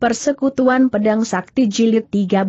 Persekutuan Pedang Sakti Jilid 13.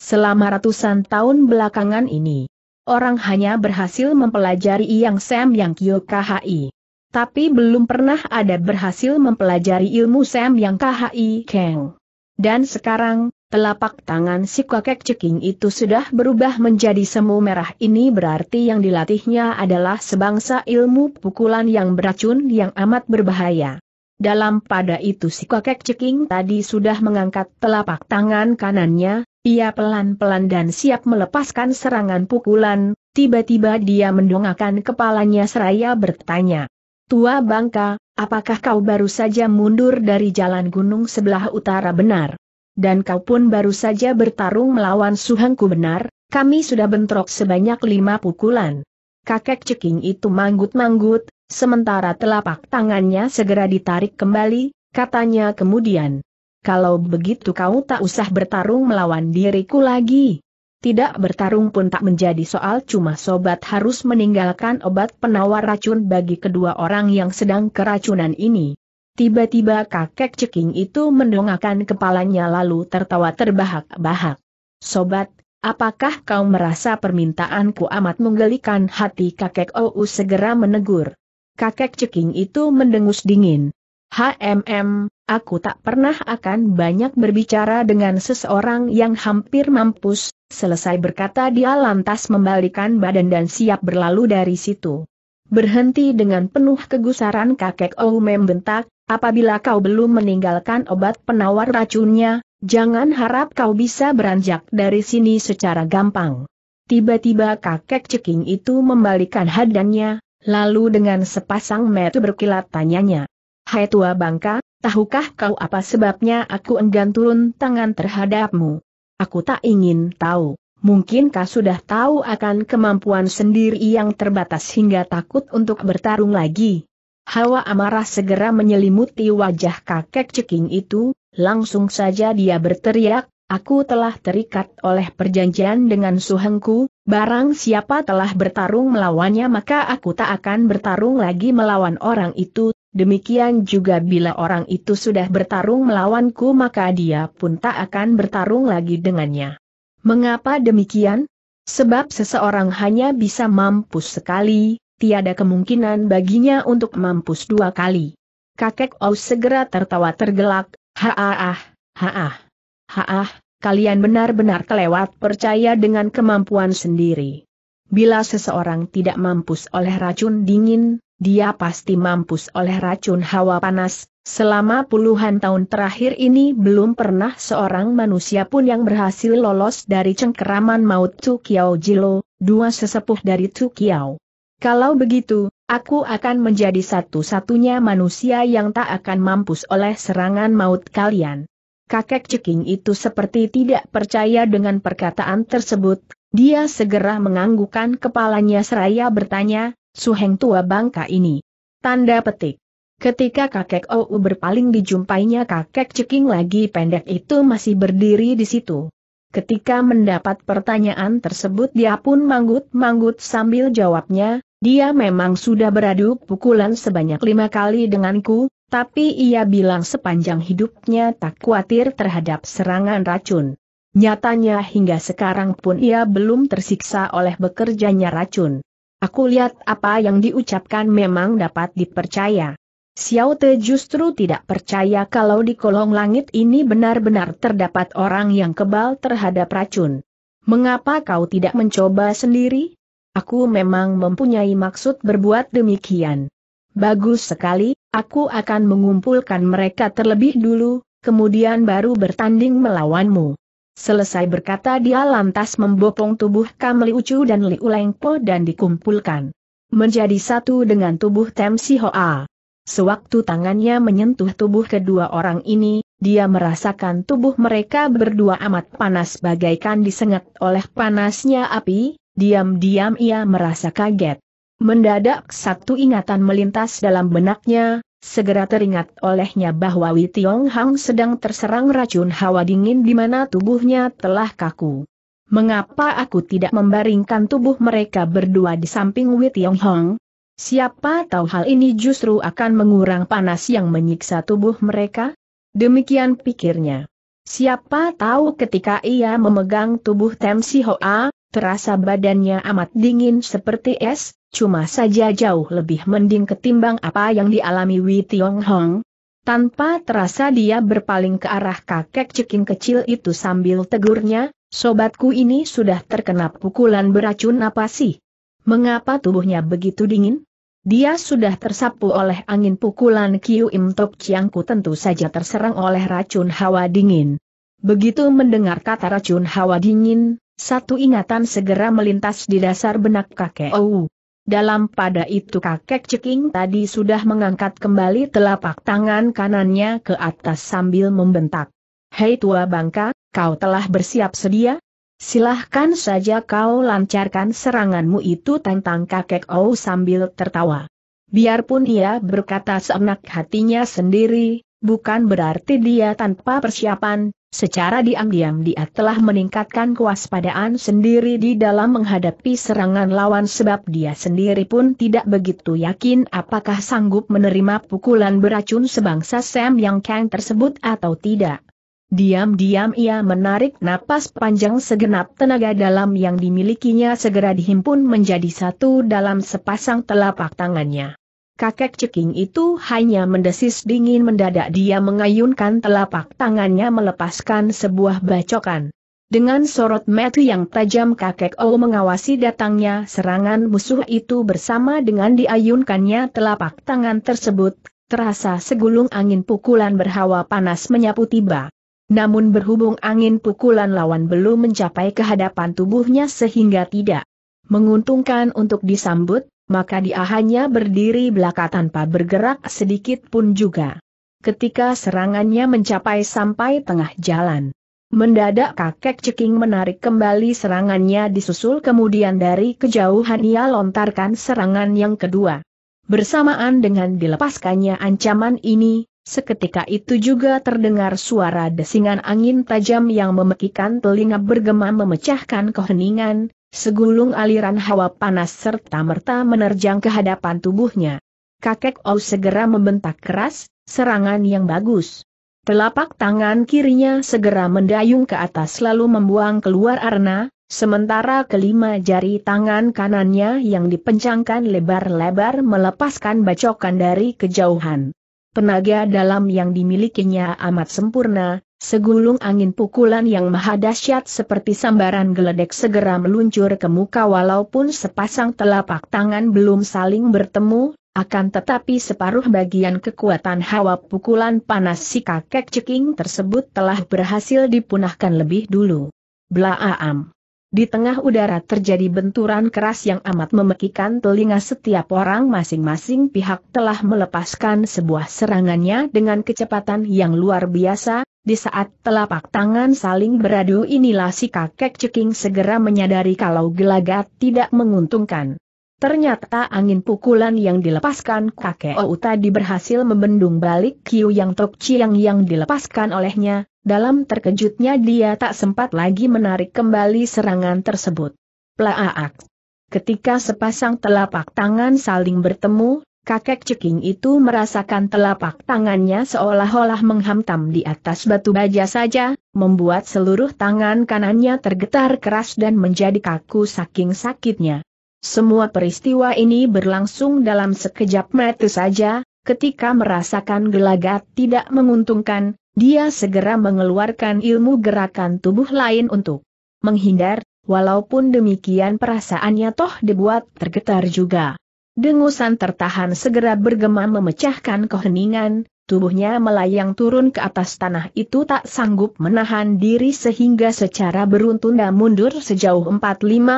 Selama ratusan tahun belakangan ini, orang hanya berhasil mempelajari Yang Sam Yang Kyo KHI. Tapi belum pernah ada berhasil mempelajari ilmu Sam Yang KHI Keng. Dan sekarang, telapak tangan si kakek ceking itu sudah berubah menjadi semu merah ini berarti yang dilatihnya adalah sebangsa ilmu pukulan yang beracun yang amat berbahaya. Dalam pada itu si kakek ceking tadi sudah mengangkat telapak tangan kanannya, ia pelan-pelan dan siap melepaskan serangan pukulan, tiba-tiba dia mendongakkan kepalanya seraya bertanya. Tua bangka, apakah kau baru saja mundur dari jalan gunung sebelah utara benar? Dan kau pun baru saja bertarung melawan suhengku benar, kami sudah bentrok sebanyak lima pukulan. Kakek ceking itu manggut-manggut, Sementara telapak tangannya segera ditarik kembali, katanya kemudian. Kalau begitu kau tak usah bertarung melawan diriku lagi. Tidak bertarung pun tak menjadi soal cuma sobat harus meninggalkan obat penawar racun bagi kedua orang yang sedang keracunan ini. Tiba-tiba kakek ceking itu mendongakkan kepalanya lalu tertawa terbahak-bahak. Sobat, apakah kau merasa permintaanku amat menggelikan hati kakek Ou segera menegur kakek ceking itu mendengus dingin. HMM, aku tak pernah akan banyak berbicara dengan seseorang yang hampir mampus, selesai berkata dia lantas membalikan badan dan siap berlalu dari situ. Berhenti dengan penuh kegusaran kakek Oumem bentak, apabila kau belum meninggalkan obat penawar racunnya, jangan harap kau bisa beranjak dari sini secara gampang. Tiba-tiba kakek ceking itu membalikan hadannya, Lalu dengan sepasang mata berkilat tanyanya. Hai tua bangka, tahukah kau apa sebabnya aku enggan turun tangan terhadapmu? Aku tak ingin tahu. Mungkinkah sudah tahu akan kemampuan sendiri yang terbatas hingga takut untuk bertarung lagi? Hawa amarah segera menyelimuti wajah kakek ceking itu, langsung saja dia berteriak, Aku telah terikat oleh perjanjian dengan suhengku, barang siapa telah bertarung melawannya maka aku tak akan bertarung lagi melawan orang itu, demikian juga bila orang itu sudah bertarung melawanku maka dia pun tak akan bertarung lagi dengannya. Mengapa demikian? Sebab seseorang hanya bisa mampus sekali, tiada kemungkinan baginya untuk mampus dua kali. Kakek Aus segera tertawa tergelak, haah, haah. Haah, kalian benar-benar kelewat percaya dengan kemampuan sendiri. Bila seseorang tidak mampus oleh racun dingin, dia pasti mampus oleh racun hawa panas, selama puluhan tahun terakhir ini belum pernah seorang manusia pun yang berhasil lolos dari cengkeraman maut Tukiao Jilo, dua sesepuh dari Tukiao. Kalau begitu, aku akan menjadi satu-satunya manusia yang tak akan mampus oleh serangan maut kalian. Kakek Ceking itu seperti tidak percaya dengan perkataan tersebut, dia segera menganggukkan kepalanya seraya bertanya, Suheng tua bangka ini. Tanda petik. Ketika kakek Ou berpaling dijumpainya kakek Ceking lagi pendek itu masih berdiri di situ. Ketika mendapat pertanyaan tersebut dia pun manggut-manggut sambil jawabnya, dia memang sudah beradu pukulan sebanyak lima kali denganku, tapi ia bilang sepanjang hidupnya tak khawatir terhadap serangan racun. Nyatanya hingga sekarang pun ia belum tersiksa oleh bekerjanya racun. Aku lihat apa yang diucapkan memang dapat dipercaya. Xiao Te justru tidak percaya kalau di kolong langit ini benar-benar terdapat orang yang kebal terhadap racun. Mengapa kau tidak mencoba sendiri? Aku memang mempunyai maksud berbuat demikian. Bagus sekali, aku akan mengumpulkan mereka terlebih dulu, kemudian baru bertanding melawanmu. Selesai berkata dia lantas membopong tubuh Kam Li Chu dan Li Lengpo dan dikumpulkan. Menjadi satu dengan tubuh Tem Si Hoa. Sewaktu tangannya menyentuh tubuh kedua orang ini, dia merasakan tubuh mereka berdua amat panas bagaikan disengat oleh panasnya api, Diam-diam ia merasa kaget. Mendadak satu ingatan melintas dalam benaknya, segera teringat olehnya bahwa Wei Tiong Hang sedang terserang racun hawa dingin di mana tubuhnya telah kaku. Mengapa aku tidak membaringkan tubuh mereka berdua di samping Wei Tiong Hang? Siapa tahu hal ini justru akan mengurang panas yang menyiksa tubuh mereka? Demikian pikirnya. Siapa tahu ketika ia memegang tubuh Tem Si Hoa, terasa badannya amat dingin seperti es, cuma saja jauh lebih mending ketimbang apa yang dialami Wei Tiong Hong. Tanpa terasa dia berpaling ke arah kakek ceking kecil itu sambil tegurnya, sobatku ini sudah terkena pukulan beracun apa sih? Mengapa tubuhnya begitu dingin? Dia sudah tersapu oleh angin pukulan Kiu Im Tok Chiangku tentu saja terserang oleh racun hawa dingin. Begitu mendengar kata racun hawa dingin, satu ingatan segera melintas di dasar benak kakek Ou. Dalam pada itu kakek ceking tadi sudah mengangkat kembali telapak tangan kanannya ke atas sambil membentak. Hei tua bangka, kau telah bersiap sedia? Silahkan saja kau lancarkan seranganmu itu tentang kakek Ou sambil tertawa. Biarpun ia berkata seenak hatinya sendiri, bukan berarti dia tanpa persiapan, Secara diam-diam dia telah meningkatkan kewaspadaan sendiri di dalam menghadapi serangan lawan sebab dia sendiri pun tidak begitu yakin apakah sanggup menerima pukulan beracun sebangsa Sam Yang Kang tersebut atau tidak. Diam-diam ia menarik napas panjang segenap tenaga dalam yang dimilikinya segera dihimpun menjadi satu dalam sepasang telapak tangannya. Kakek ceking itu hanya mendesis dingin mendadak dia mengayunkan telapak tangannya melepaskan sebuah bacokan. Dengan sorot metu yang tajam kakek O mengawasi datangnya serangan musuh itu bersama dengan diayunkannya telapak tangan tersebut, terasa segulung angin pukulan berhawa panas menyapu tiba. Namun berhubung angin pukulan lawan belum mencapai kehadapan tubuhnya sehingga tidak menguntungkan untuk disambut, maka dia hanya berdiri belaka tanpa bergerak sedikit pun juga. Ketika serangannya mencapai sampai tengah jalan, mendadak kakek ceking menarik kembali serangannya disusul kemudian dari kejauhan ia lontarkan serangan yang kedua. Bersamaan dengan dilepaskannya ancaman ini, Seketika itu juga terdengar suara desingan angin tajam yang memekikan telinga bergema memecahkan keheningan, Segulung aliran hawa panas serta-merta menerjang ke hadapan tubuhnya. Kakek Ou segera membentak keras, serangan yang bagus. Telapak tangan kirinya segera mendayung ke atas lalu membuang keluar arna, Sementara kelima jari tangan kanannya yang dipencangkan lebar-lebar melepaskan bacokan dari kejauhan. Tenaga dalam yang dimilikinya amat sempurna, Segulung angin pukulan yang maha dahsyat seperti sambaran geledek segera meluncur ke muka walaupun sepasang telapak tangan belum saling bertemu, akan tetapi separuh bagian kekuatan hawa pukulan panas si kakek ceking tersebut telah berhasil dipunahkan lebih dulu. Blaam. Di tengah udara terjadi benturan keras yang amat memekikan telinga setiap orang masing-masing pihak telah melepaskan sebuah serangannya dengan kecepatan yang luar biasa, di saat telapak tangan saling beradu inilah si kakek ceking segera menyadari kalau gelagat tidak menguntungkan. Ternyata angin pukulan yang dilepaskan kakek Ou tadi berhasil membendung balik Kiu Yang Tok Chiang yang dilepaskan olehnya, dalam terkejutnya dia tak sempat lagi menarik kembali serangan tersebut. Plaak. Ketika sepasang telapak tangan saling bertemu, kakek ceking itu merasakan telapak tangannya seolah-olah menghantam di atas batu baja saja, membuat seluruh tangan kanannya tergetar keras dan menjadi kaku saking sakitnya. Semua peristiwa ini berlangsung dalam sekejap mata saja, ketika merasakan gelagat tidak menguntungkan, dia segera mengeluarkan ilmu gerakan tubuh lain untuk menghindar, walaupun demikian perasaannya toh dibuat tergetar juga. Dengusan tertahan segera bergema memecahkan keheningan, tubuhnya melayang turun ke atas tanah itu tak sanggup menahan diri sehingga secara beruntun mundur sejauh 4-5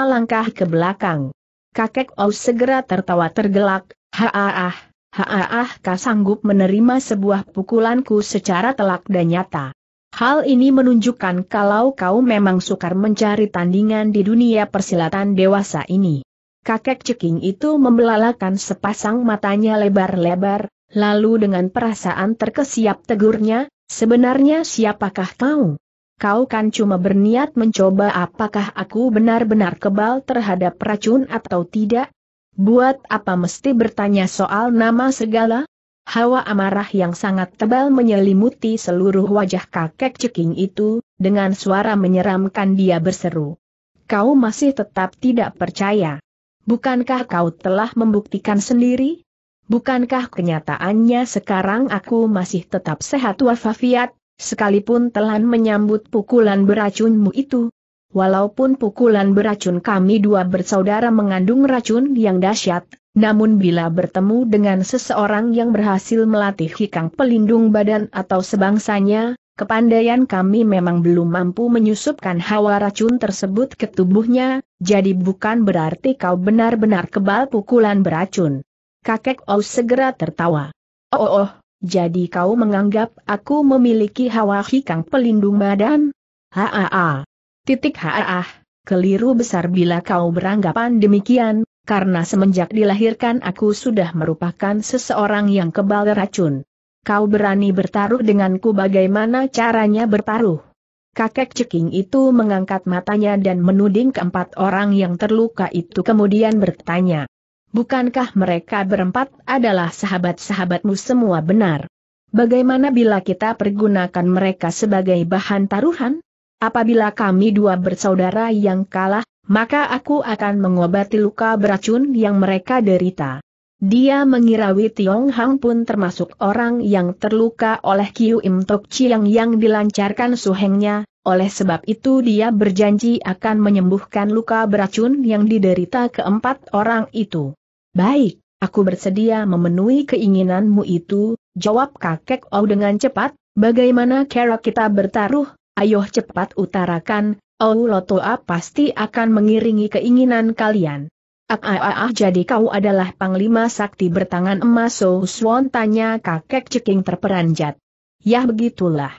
langkah ke belakang. Kakek Aus segera tertawa tergelak, Haaah, haaah kau sanggup menerima sebuah pukulanku secara telak dan nyata. Hal ini menunjukkan kalau kau memang sukar mencari tandingan di dunia persilatan dewasa ini. Kakek ceking itu membelalakan sepasang matanya lebar-lebar, lalu dengan perasaan terkesiap tegurnya, sebenarnya siapakah kau? kau kan cuma berniat mencoba apakah aku benar-benar kebal terhadap racun atau tidak? Buat apa mesti bertanya soal nama segala? Hawa amarah yang sangat tebal menyelimuti seluruh wajah kakek ceking itu, dengan suara menyeramkan dia berseru. Kau masih tetap tidak percaya. Bukankah kau telah membuktikan sendiri? Bukankah kenyataannya sekarang aku masih tetap sehat wafafiat, sekalipun telan menyambut pukulan beracunmu itu. Walaupun pukulan beracun kami dua bersaudara mengandung racun yang dahsyat, namun bila bertemu dengan seseorang yang berhasil melatih hikang pelindung badan atau sebangsanya, Kepandaian kami memang belum mampu menyusupkan hawa racun tersebut ke tubuhnya, jadi bukan berarti kau benar-benar kebal pukulan beracun. Kakek Aus segera tertawa. Oh, oh, oh jadi kau menganggap aku memiliki hawa hikang pelindung badan? Haa. Titik haa. Keliru besar bila kau beranggapan demikian, karena semenjak dilahirkan aku sudah merupakan seseorang yang kebal racun. Kau berani bertaruh denganku bagaimana caranya berparuh. Kakek ceking itu mengangkat matanya dan menuding keempat orang yang terluka itu kemudian bertanya bukankah mereka berempat adalah sahabat-sahabatmu semua benar? Bagaimana bila kita pergunakan mereka sebagai bahan taruhan? Apabila kami dua bersaudara yang kalah, maka aku akan mengobati luka beracun yang mereka derita. Dia mengira Wei Tiong Hang pun termasuk orang yang terluka oleh Kiu Im Tok Chiang yang dilancarkan suhengnya, oleh sebab itu dia berjanji akan menyembuhkan luka beracun yang diderita keempat orang itu. Baik, aku bersedia memenuhi keinginanmu itu, jawab kakek Ou dengan cepat, bagaimana cara kita bertaruh, ayo cepat utarakan, Ou Lotoa pasti akan mengiringi keinginan kalian. Ah, ah, ah, ah jadi kau adalah panglima sakti bertangan emas So Swon tanya kakek ceking terperanjat. Yah begitulah.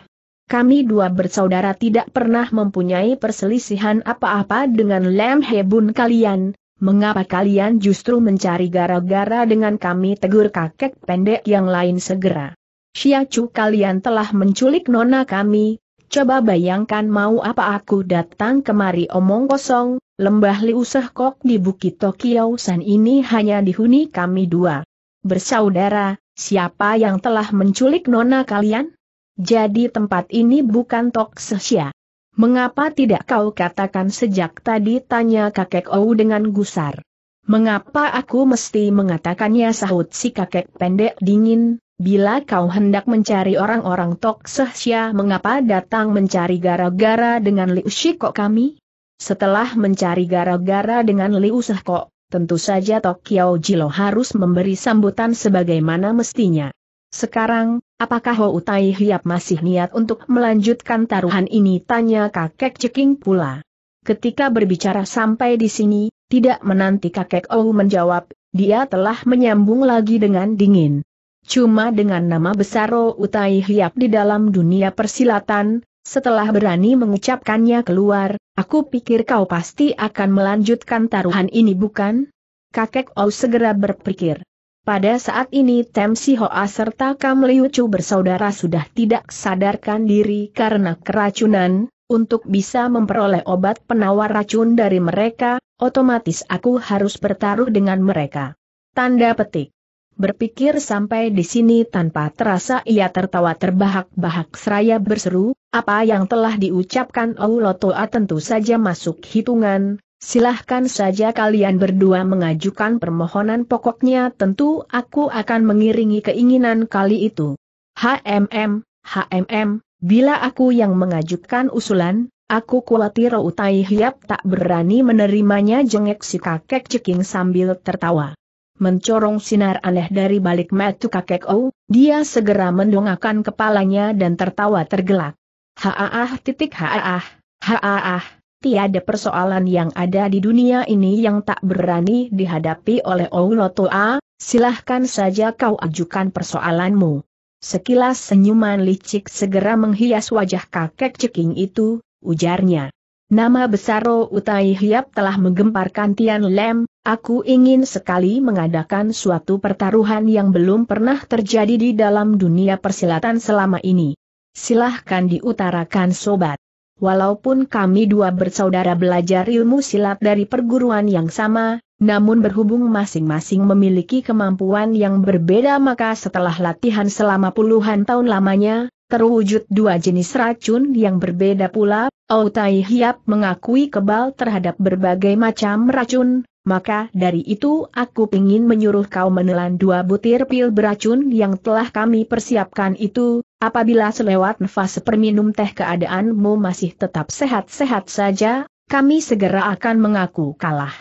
Kami dua bersaudara tidak pernah mempunyai perselisihan apa-apa dengan Lem Hebun kalian, Mengapa kalian justru mencari gara-gara dengan kami tegur kakek pendek yang lain segera? Siacu kalian telah menculik nona kami, coba bayangkan mau apa aku datang kemari omong kosong, lembah liusah kok di Bukit Tokyo San ini hanya dihuni kami dua. Bersaudara, siapa yang telah menculik nona kalian? Jadi tempat ini bukan Sesia. Mengapa tidak kau katakan sejak tadi tanya kakek Ou dengan gusar? Mengapa aku mesti mengatakannya sahut si kakek pendek dingin, bila kau hendak mencari orang-orang Tok Sehsia mengapa datang mencari gara-gara dengan Liu Shikok kami? Setelah mencari gara-gara dengan Liu Shikok, tentu saja Tokyo Jilo harus memberi sambutan sebagaimana mestinya. Sekarang, Apakah Hou Tai Hiap masih niat untuk melanjutkan taruhan ini? Tanya kakek ceking pula. Ketika berbicara sampai di sini, tidak menanti kakek Ou menjawab, dia telah menyambung lagi dengan dingin. Cuma dengan nama besar Hou Utai Hiap di dalam dunia persilatan, setelah berani mengucapkannya keluar, aku pikir kau pasti akan melanjutkan taruhan ini bukan? Kakek Ou segera berpikir. Pada saat ini Tem Si Hoa serta Kam Liu Chu bersaudara sudah tidak sadarkan diri karena keracunan, untuk bisa memperoleh obat penawar racun dari mereka, otomatis aku harus bertaruh dengan mereka. Tanda petik. Berpikir sampai di sini tanpa terasa ia tertawa terbahak-bahak seraya berseru, apa yang telah diucapkan Aulotoa tentu saja masuk hitungan, Silahkan saja kalian berdua mengajukan permohonan pokoknya tentu aku akan mengiringi keinginan kali itu. HMM, HMM, bila aku yang mengajukan usulan, aku khawatir Utai Hiap tak berani menerimanya jengek si kakek ceking sambil tertawa. Mencorong sinar aneh dari balik metu kakek O, dia segera mendongakkan kepalanya dan tertawa tergelak. Haah titik haa, haa tiada persoalan yang ada di dunia ini yang tak berani dihadapi oleh Oulotoa, silahkan saja kau ajukan persoalanmu. Sekilas senyuman licik segera menghias wajah kakek ceking itu, ujarnya. Nama besar Ro Utai Hiap telah menggemparkan Tian Lem, aku ingin sekali mengadakan suatu pertaruhan yang belum pernah terjadi di dalam dunia persilatan selama ini. Silahkan diutarakan sobat. Walaupun kami dua bersaudara belajar ilmu silat dari perguruan yang sama, namun berhubung masing-masing memiliki kemampuan yang berbeda maka setelah latihan selama puluhan tahun lamanya, terwujud dua jenis racun yang berbeda pula, Outai Hiap mengakui kebal terhadap berbagai macam racun, maka dari itu aku ingin menyuruh kau menelan dua butir pil beracun yang telah kami persiapkan itu, Apabila selewat nafas perminum teh keadaanmu masih tetap sehat-sehat saja, kami segera akan mengaku kalah.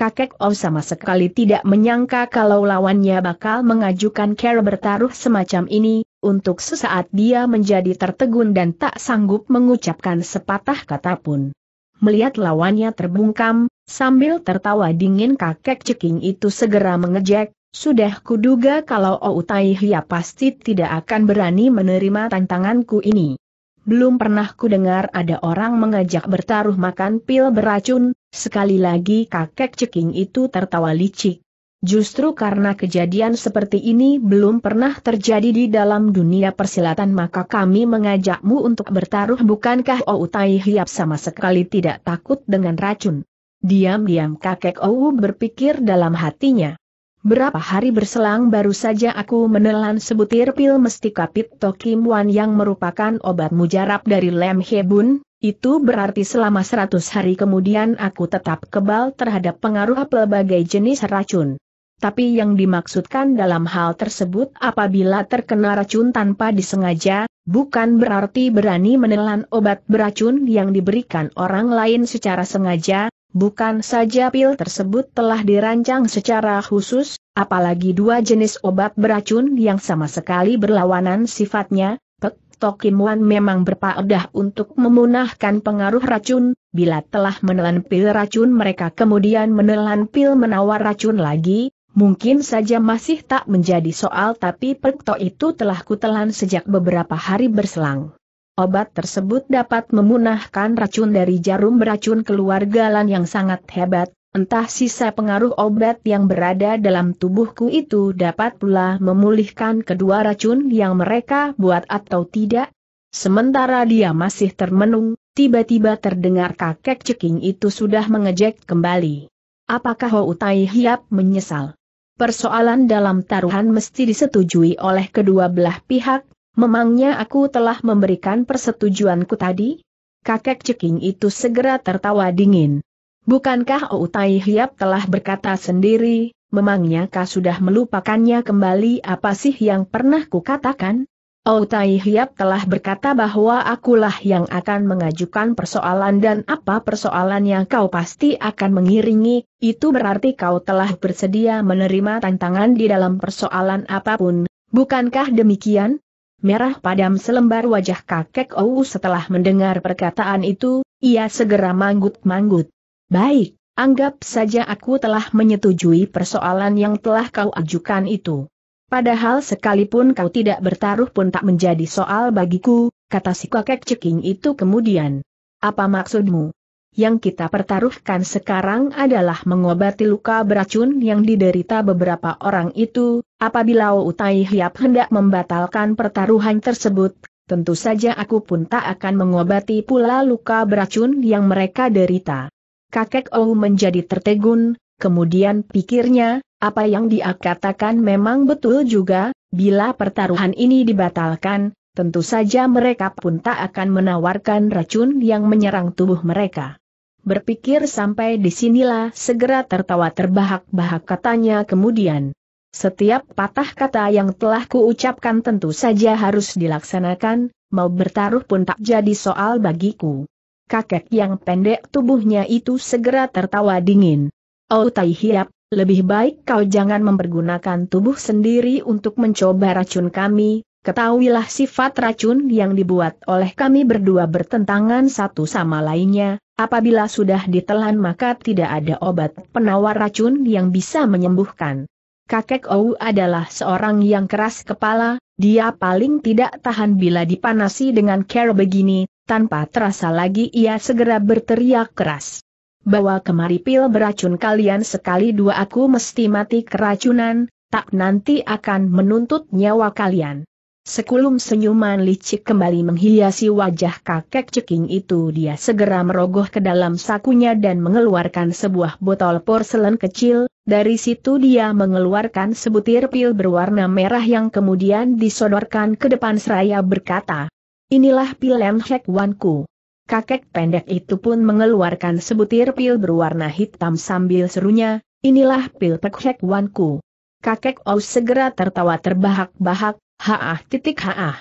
Kakek O sama sekali tidak menyangka kalau lawannya bakal mengajukan cara bertaruh semacam ini, untuk sesaat dia menjadi tertegun dan tak sanggup mengucapkan sepatah kata pun. Melihat lawannya terbungkam, sambil tertawa dingin kakek ceking itu segera mengejek, sudah kuduga kalau Ou Tai Hia pasti tidak akan berani menerima tantanganku ini. Belum pernah kudengar ada orang mengajak bertaruh makan pil beracun, sekali lagi kakek ceking itu tertawa licik. Justru karena kejadian seperti ini belum pernah terjadi di dalam dunia persilatan maka kami mengajakmu untuk bertaruh bukankah Ou Tai Hiap sama sekali tidak takut dengan racun. Diam-diam kakek Ou berpikir dalam hatinya. Berapa hari berselang baru saja aku menelan sebutir pil mestika Pit Tokim Wan yang merupakan obat mujarab dari Lem Hebun, itu berarti selama seratus hari kemudian aku tetap kebal terhadap pengaruh pelbagai jenis racun. Tapi yang dimaksudkan dalam hal tersebut apabila terkena racun tanpa disengaja, bukan berarti berani menelan obat beracun yang diberikan orang lain secara sengaja, Bukan saja pil tersebut telah dirancang secara khusus, apalagi dua jenis obat beracun yang sama sekali berlawanan sifatnya, Pek Tokimuan memang berpaedah untuk memunahkan pengaruh racun, bila telah menelan pil racun mereka kemudian menelan pil menawar racun lagi, Mungkin saja masih tak menjadi soal tapi Tok itu telah kutelan sejak beberapa hari berselang. Obat tersebut dapat memunahkan racun dari jarum beracun keluarga Lan yang sangat hebat, entah sisa pengaruh obat yang berada dalam tubuhku itu dapat pula memulihkan kedua racun yang mereka buat atau tidak. Sementara dia masih termenung, tiba-tiba terdengar kakek ceking itu sudah mengejek kembali. Apakah Hou Tai Hiap menyesal? Persoalan dalam taruhan mesti disetujui oleh kedua belah pihak, Memangnya aku telah memberikan persetujuanku tadi? Kakek ceking itu segera tertawa dingin. Bukankah Outai Hiap telah berkata sendiri, memangnya kau sudah melupakannya kembali apa sih yang pernah kukatakan? Outai Hiap telah berkata bahwa akulah yang akan mengajukan persoalan dan apa persoalan yang kau pasti akan mengiringi, itu berarti kau telah bersedia menerima tantangan di dalam persoalan apapun, bukankah demikian? merah padam selembar wajah kakek Ou setelah mendengar perkataan itu, ia segera manggut-manggut. Baik, anggap saja aku telah menyetujui persoalan yang telah kau ajukan itu. Padahal sekalipun kau tidak bertaruh pun tak menjadi soal bagiku, kata si kakek ceking itu kemudian. Apa maksudmu? Yang kita pertaruhkan sekarang adalah mengobati luka beracun yang diderita beberapa orang itu, apabila Utai Hiap hendak membatalkan pertaruhan tersebut, tentu saja aku pun tak akan mengobati pula luka beracun yang mereka derita. Kakek Ou menjadi tertegun, kemudian pikirnya, apa yang dia katakan memang betul juga, bila pertaruhan ini dibatalkan, tentu saja mereka pun tak akan menawarkan racun yang menyerang tubuh mereka. Berpikir sampai disinilah segera tertawa terbahak-bahak katanya kemudian. Setiap patah kata yang telah kuucapkan tentu saja harus dilaksanakan, mau bertaruh pun tak jadi soal bagiku. Kakek yang pendek tubuhnya itu segera tertawa dingin. Oh Tai Hiap, lebih baik kau jangan mempergunakan tubuh sendiri untuk mencoba racun kami, Ketahuilah sifat racun yang dibuat oleh kami berdua bertentangan satu sama lainnya, apabila sudah ditelan maka tidak ada obat penawar racun yang bisa menyembuhkan. Kakek Ou adalah seorang yang keras kepala, dia paling tidak tahan bila dipanasi dengan care begini, tanpa terasa lagi ia segera berteriak keras. Bawa kemari pil beracun kalian sekali dua aku mesti mati keracunan, tak nanti akan menuntut nyawa kalian. Sekulum senyuman licik kembali menghiasi wajah kakek ceking itu dia segera merogoh ke dalam sakunya dan mengeluarkan sebuah botol porselen kecil, dari situ dia mengeluarkan sebutir pil berwarna merah yang kemudian disodorkan ke depan seraya berkata, Inilah pil lemhek wan Wanku. Kakek pendek itu pun mengeluarkan sebutir pil berwarna hitam sambil serunya, Inilah pil pekhek wan Wanku. Kakek Aus segera tertawa terbahak-bahak, Haah titik haah.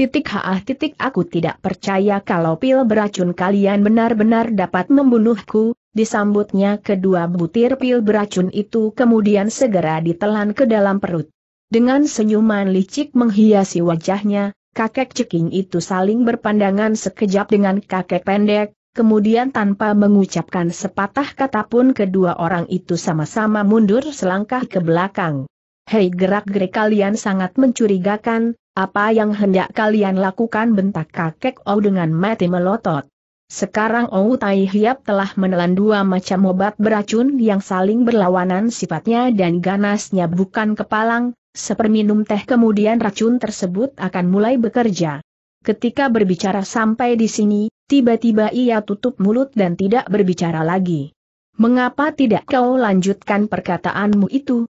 Titik haah titik aku tidak percaya kalau pil beracun kalian benar-benar dapat membunuhku, disambutnya kedua butir pil beracun itu kemudian segera ditelan ke dalam perut. Dengan senyuman licik menghiasi wajahnya, kakek ceking itu saling berpandangan sekejap dengan kakek pendek, kemudian tanpa mengucapkan sepatah kata pun kedua orang itu sama-sama mundur selangkah ke belakang. Hei gerak-gerik kalian sangat mencurigakan, apa yang hendak kalian lakukan bentak kakek O dengan mati melotot. Sekarang Ou Tai Hiap telah menelan dua macam obat beracun yang saling berlawanan sifatnya dan ganasnya bukan kepalang, seperminum teh kemudian racun tersebut akan mulai bekerja. Ketika berbicara sampai di sini, tiba-tiba ia tutup mulut dan tidak berbicara lagi. Mengapa tidak kau lanjutkan perkataanmu itu,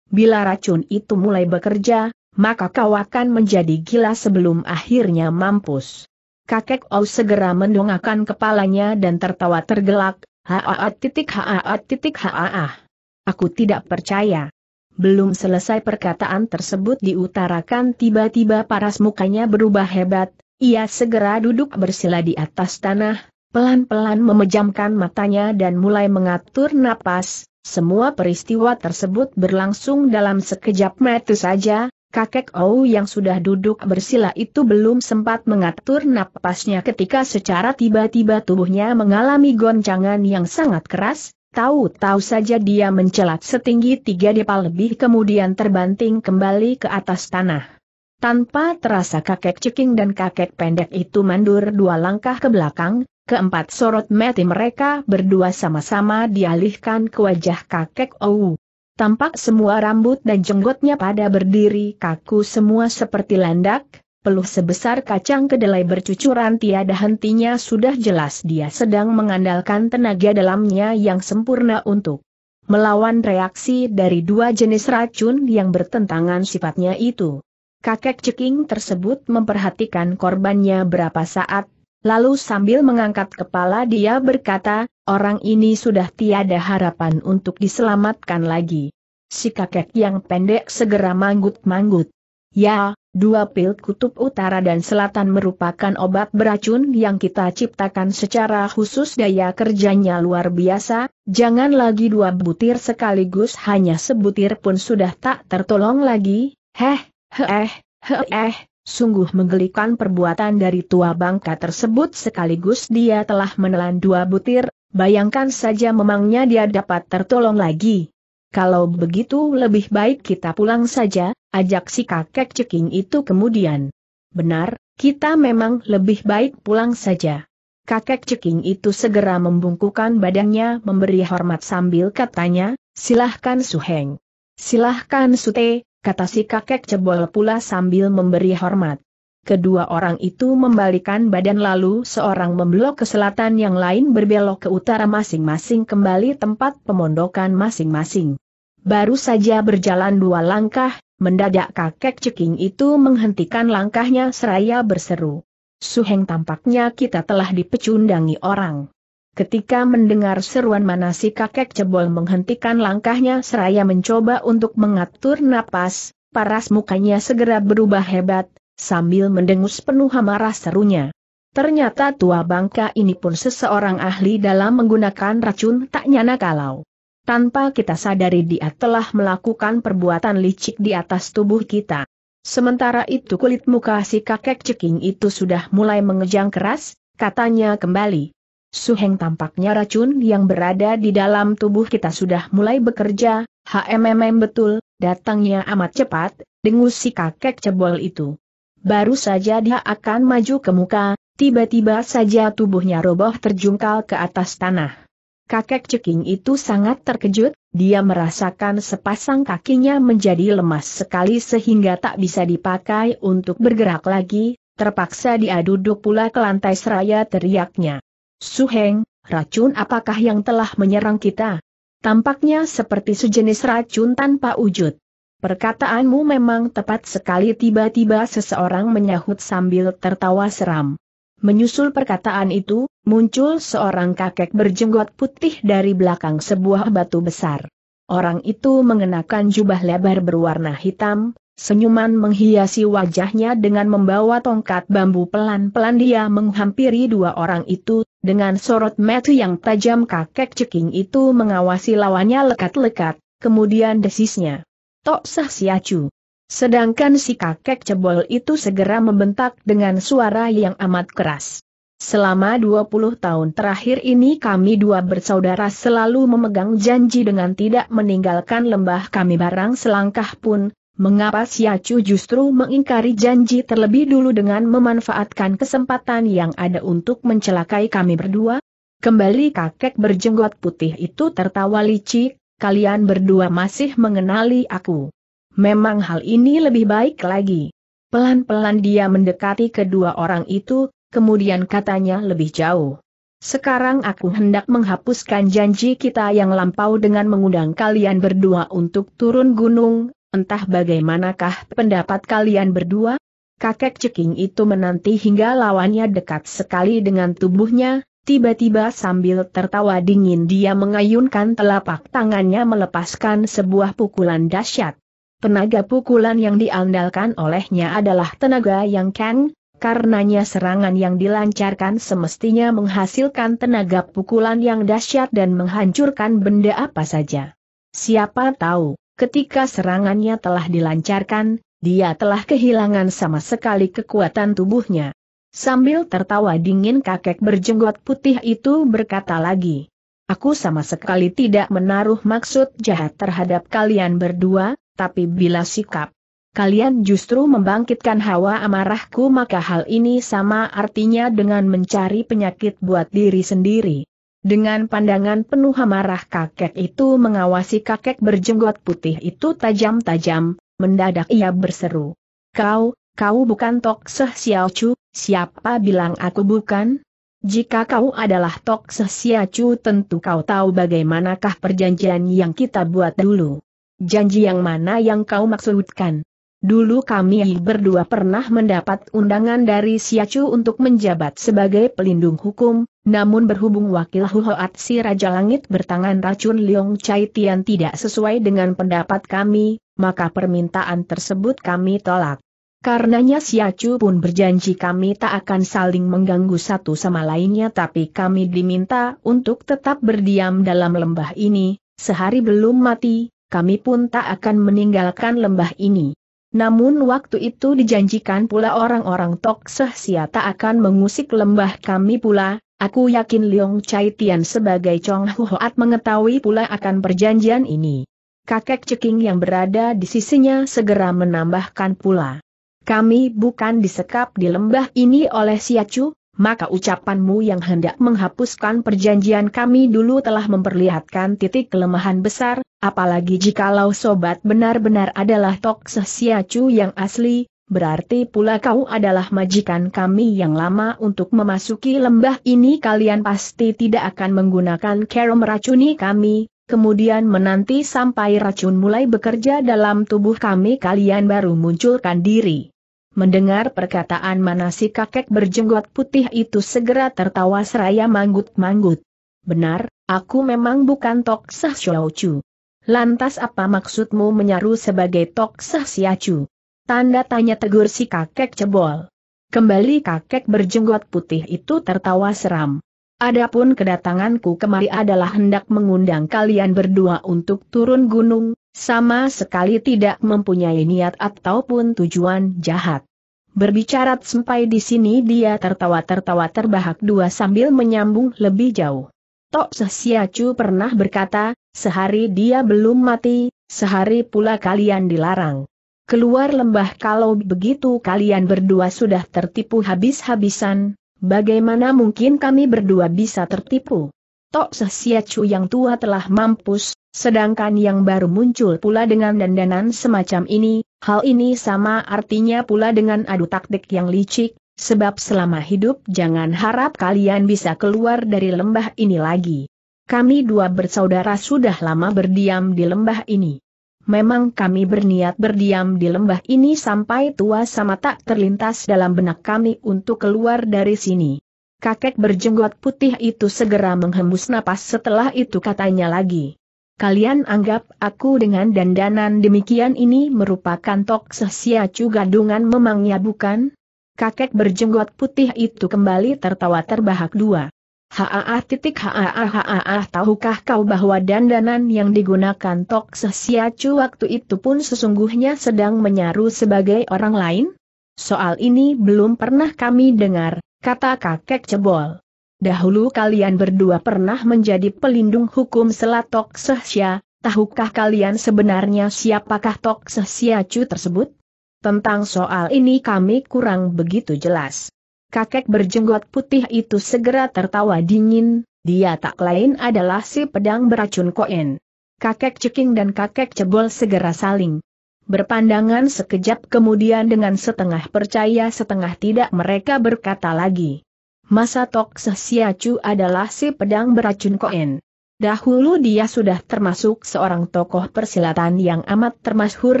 Bila racun itu mulai bekerja, maka kau akan menjadi gila sebelum akhirnya mampus. Kakek Au segera mendongakkan kepalanya dan tertawa tergelak, haa titik haa titik haa. Aku tidak percaya. Belum selesai perkataan tersebut diutarakan tiba-tiba paras mukanya berubah hebat, ia segera duduk bersila di atas tanah, pelan-pelan memejamkan matanya dan mulai mengatur napas, semua peristiwa tersebut berlangsung dalam sekejap mata saja, kakek Ou yang sudah duduk bersila itu belum sempat mengatur napasnya ketika secara tiba-tiba tubuhnya mengalami goncangan yang sangat keras, tahu-tahu saja dia mencelat setinggi tiga depa lebih kemudian terbanting kembali ke atas tanah. Tanpa terasa kakek ceking dan kakek pendek itu mandur dua langkah ke belakang, keempat sorot mati mereka berdua sama-sama dialihkan ke wajah kakek Ou. Tampak semua rambut dan jenggotnya pada berdiri kaku semua seperti landak, peluh sebesar kacang kedelai bercucuran tiada hentinya sudah jelas dia sedang mengandalkan tenaga dalamnya yang sempurna untuk melawan reaksi dari dua jenis racun yang bertentangan sifatnya itu. Kakek ceking tersebut memperhatikan korbannya berapa saat, lalu sambil mengangkat kepala dia berkata, orang ini sudah tiada harapan untuk diselamatkan lagi. Si kakek yang pendek segera manggut-manggut. Ya, dua pil kutub utara dan selatan merupakan obat beracun yang kita ciptakan secara khusus daya kerjanya luar biasa, jangan lagi dua butir sekaligus hanya sebutir pun sudah tak tertolong lagi, heh, Heeh, heeh, sungguh menggelikan perbuatan dari tua bangka tersebut sekaligus dia telah menelan dua butir, bayangkan saja memangnya dia dapat tertolong lagi. Kalau begitu lebih baik kita pulang saja, ajak si kakek ceking itu kemudian. Benar, kita memang lebih baik pulang saja. Kakek ceking itu segera membungkukan badannya memberi hormat sambil katanya, silahkan Suheng. Silahkan Sute, kata si kakek cebol pula sambil memberi hormat. Kedua orang itu membalikan badan lalu seorang membelok ke selatan yang lain berbelok ke utara masing-masing kembali tempat pemondokan masing-masing. Baru saja berjalan dua langkah, mendadak kakek ceking itu menghentikan langkahnya seraya berseru. Suheng tampaknya kita telah dipecundangi orang. Ketika mendengar seruan manasi kakek cebol menghentikan langkahnya seraya mencoba untuk mengatur napas, paras mukanya segera berubah hebat, sambil mendengus penuh amarah serunya. Ternyata tua bangka ini pun seseorang ahli dalam menggunakan racun tak nyana kalau. Tanpa kita sadari dia telah melakukan perbuatan licik di atas tubuh kita. Sementara itu kulit muka si kakek ceking itu sudah mulai mengejang keras, katanya kembali. Suheng tampaknya racun yang berada di dalam tubuh kita sudah mulai bekerja, HMMM betul, datangnya amat cepat, dengus si kakek cebol itu. Baru saja dia akan maju ke muka, tiba-tiba saja tubuhnya roboh terjungkal ke atas tanah. Kakek ceking itu sangat terkejut, dia merasakan sepasang kakinya menjadi lemas sekali sehingga tak bisa dipakai untuk bergerak lagi, terpaksa dia duduk pula ke lantai seraya teriaknya. Suheng, racun apakah yang telah menyerang kita? Tampaknya seperti sejenis racun tanpa wujud. Perkataanmu memang tepat sekali tiba-tiba seseorang menyahut sambil tertawa seram. Menyusul perkataan itu, muncul seorang kakek berjenggot putih dari belakang sebuah batu besar. Orang itu mengenakan jubah lebar berwarna hitam, senyuman menghiasi wajahnya dengan membawa tongkat bambu pelan-pelan dia menghampiri dua orang itu, dengan sorot mata yang tajam kakek ceking itu mengawasi lawannya lekat-lekat, kemudian desisnya. Tok sah siacu. Sedangkan si kakek cebol itu segera membentak dengan suara yang amat keras. Selama 20 tahun terakhir ini kami dua bersaudara selalu memegang janji dengan tidak meninggalkan lembah kami barang selangkah pun, Mengapa Siacu justru mengingkari janji terlebih dulu dengan memanfaatkan kesempatan yang ada untuk mencelakai kami berdua? Kembali kakek berjenggot putih itu tertawa licik, kalian berdua masih mengenali aku. Memang hal ini lebih baik lagi. Pelan-pelan dia mendekati kedua orang itu, kemudian katanya lebih jauh. Sekarang aku hendak menghapuskan janji kita yang lampau dengan mengundang kalian berdua untuk turun gunung, Entah bagaimanakah pendapat kalian berdua? Kakek ceking itu menanti hingga lawannya dekat sekali dengan tubuhnya, tiba-tiba sambil tertawa dingin dia mengayunkan telapak tangannya melepaskan sebuah pukulan dahsyat. Tenaga pukulan yang diandalkan olehnya adalah tenaga yang keng, karenanya serangan yang dilancarkan semestinya menghasilkan tenaga pukulan yang dahsyat dan menghancurkan benda apa saja. Siapa tahu, ketika serangannya telah dilancarkan, dia telah kehilangan sama sekali kekuatan tubuhnya. Sambil tertawa dingin kakek berjenggot putih itu berkata lagi. Aku sama sekali tidak menaruh maksud jahat terhadap kalian berdua, tapi bila sikap kalian justru membangkitkan hawa amarahku maka hal ini sama artinya dengan mencari penyakit buat diri sendiri. Dengan pandangan penuh amarah kakek itu mengawasi kakek berjenggot putih itu tajam-tajam, mendadak ia berseru. Kau, kau bukan Tok Seh Xiao Chu, siapa bilang aku bukan? Jika kau adalah Tok Seh Xiao Chu tentu kau tahu bagaimanakah perjanjian yang kita buat dulu. Janji yang mana yang kau maksudkan? Dulu kami berdua pernah mendapat undangan dari Siacu untuk menjabat sebagai pelindung hukum, namun berhubung wakil Huhoat si Raja Langit bertangan racun Liong Chai Tian tidak sesuai dengan pendapat kami, maka permintaan tersebut kami tolak. Karenanya Siacu pun berjanji kami tak akan saling mengganggu satu sama lainnya tapi kami diminta untuk tetap berdiam dalam lembah ini, sehari belum mati, kami pun tak akan meninggalkan lembah ini. Namun waktu itu dijanjikan pula orang-orang Tok Seh Siata akan mengusik lembah kami pula, aku yakin Leong Chai Tian sebagai Chong Huat mengetahui pula akan perjanjian ini. Kakek Ceking yang berada di sisinya segera menambahkan pula. Kami bukan disekap di lembah ini oleh Siacu, maka ucapanmu yang hendak menghapuskan perjanjian kami dulu telah memperlihatkan titik kelemahan besar, apalagi jikalau sobat benar-benar adalah Tok Sesiacu yang asli, berarti pula kau adalah majikan kami yang lama untuk memasuki lembah ini kalian pasti tidak akan menggunakan kerom meracuni kami, kemudian menanti sampai racun mulai bekerja dalam tubuh kami kalian baru munculkan diri. Mendengar perkataan si kakek berjenggot putih itu segera tertawa seraya manggut-manggut. Benar, aku memang bukan Tok Sah Chu. Lantas apa maksudmu menyaru sebagai Tok Sah Chu? Tanda tanya tegur si kakek cebol. Kembali kakek berjenggot putih itu tertawa seram. Adapun kedatanganku kemari adalah hendak mengundang kalian berdua untuk turun gunung, sama sekali tidak mempunyai niat ataupun tujuan jahat. Berbicara sampai di sini dia tertawa-tertawa terbahak dua sambil menyambung lebih jauh. Tok Sesiacu pernah berkata, sehari dia belum mati, sehari pula kalian dilarang. Keluar lembah kalau begitu kalian berdua sudah tertipu habis-habisan, bagaimana mungkin kami berdua bisa tertipu? Tok Sesiacu yang tua telah mampus, Sedangkan yang baru muncul pula dengan dandanan semacam ini, hal ini sama artinya pula dengan adu taktik yang licik, sebab selama hidup jangan harap kalian bisa keluar dari lembah ini lagi. Kami dua bersaudara sudah lama berdiam di lembah ini. Memang kami berniat berdiam di lembah ini sampai tua sama tak terlintas dalam benak kami untuk keluar dari sini. Kakek berjenggot putih itu segera menghembus napas setelah itu katanya lagi kalian anggap aku dengan dandanan demikian ini merupakan tok sesiacu gadungan memangnya bukan? Kakek berjenggot putih itu kembali tertawa terbahak dua. Haa titik haa haaah tahukah kau bahwa dandanan yang digunakan Tok cu waktu itu pun sesungguhnya sedang menyaru sebagai orang lain? Soal ini belum pernah kami dengar, kata kakek cebol dahulu kalian berdua pernah menjadi pelindung hukum selatok sehsia, tahukah kalian sebenarnya siapakah Tok Sehsia Chu tersebut? Tentang soal ini kami kurang begitu jelas. Kakek berjenggot putih itu segera tertawa dingin, dia tak lain adalah si pedang beracun koen. Kakek ceking dan kakek cebol segera saling berpandangan sekejap kemudian dengan setengah percaya setengah tidak mereka berkata lagi. Masa Tok Siacu adalah si pedang beracun koen. Dahulu dia sudah termasuk seorang tokoh persilatan yang amat termasyhur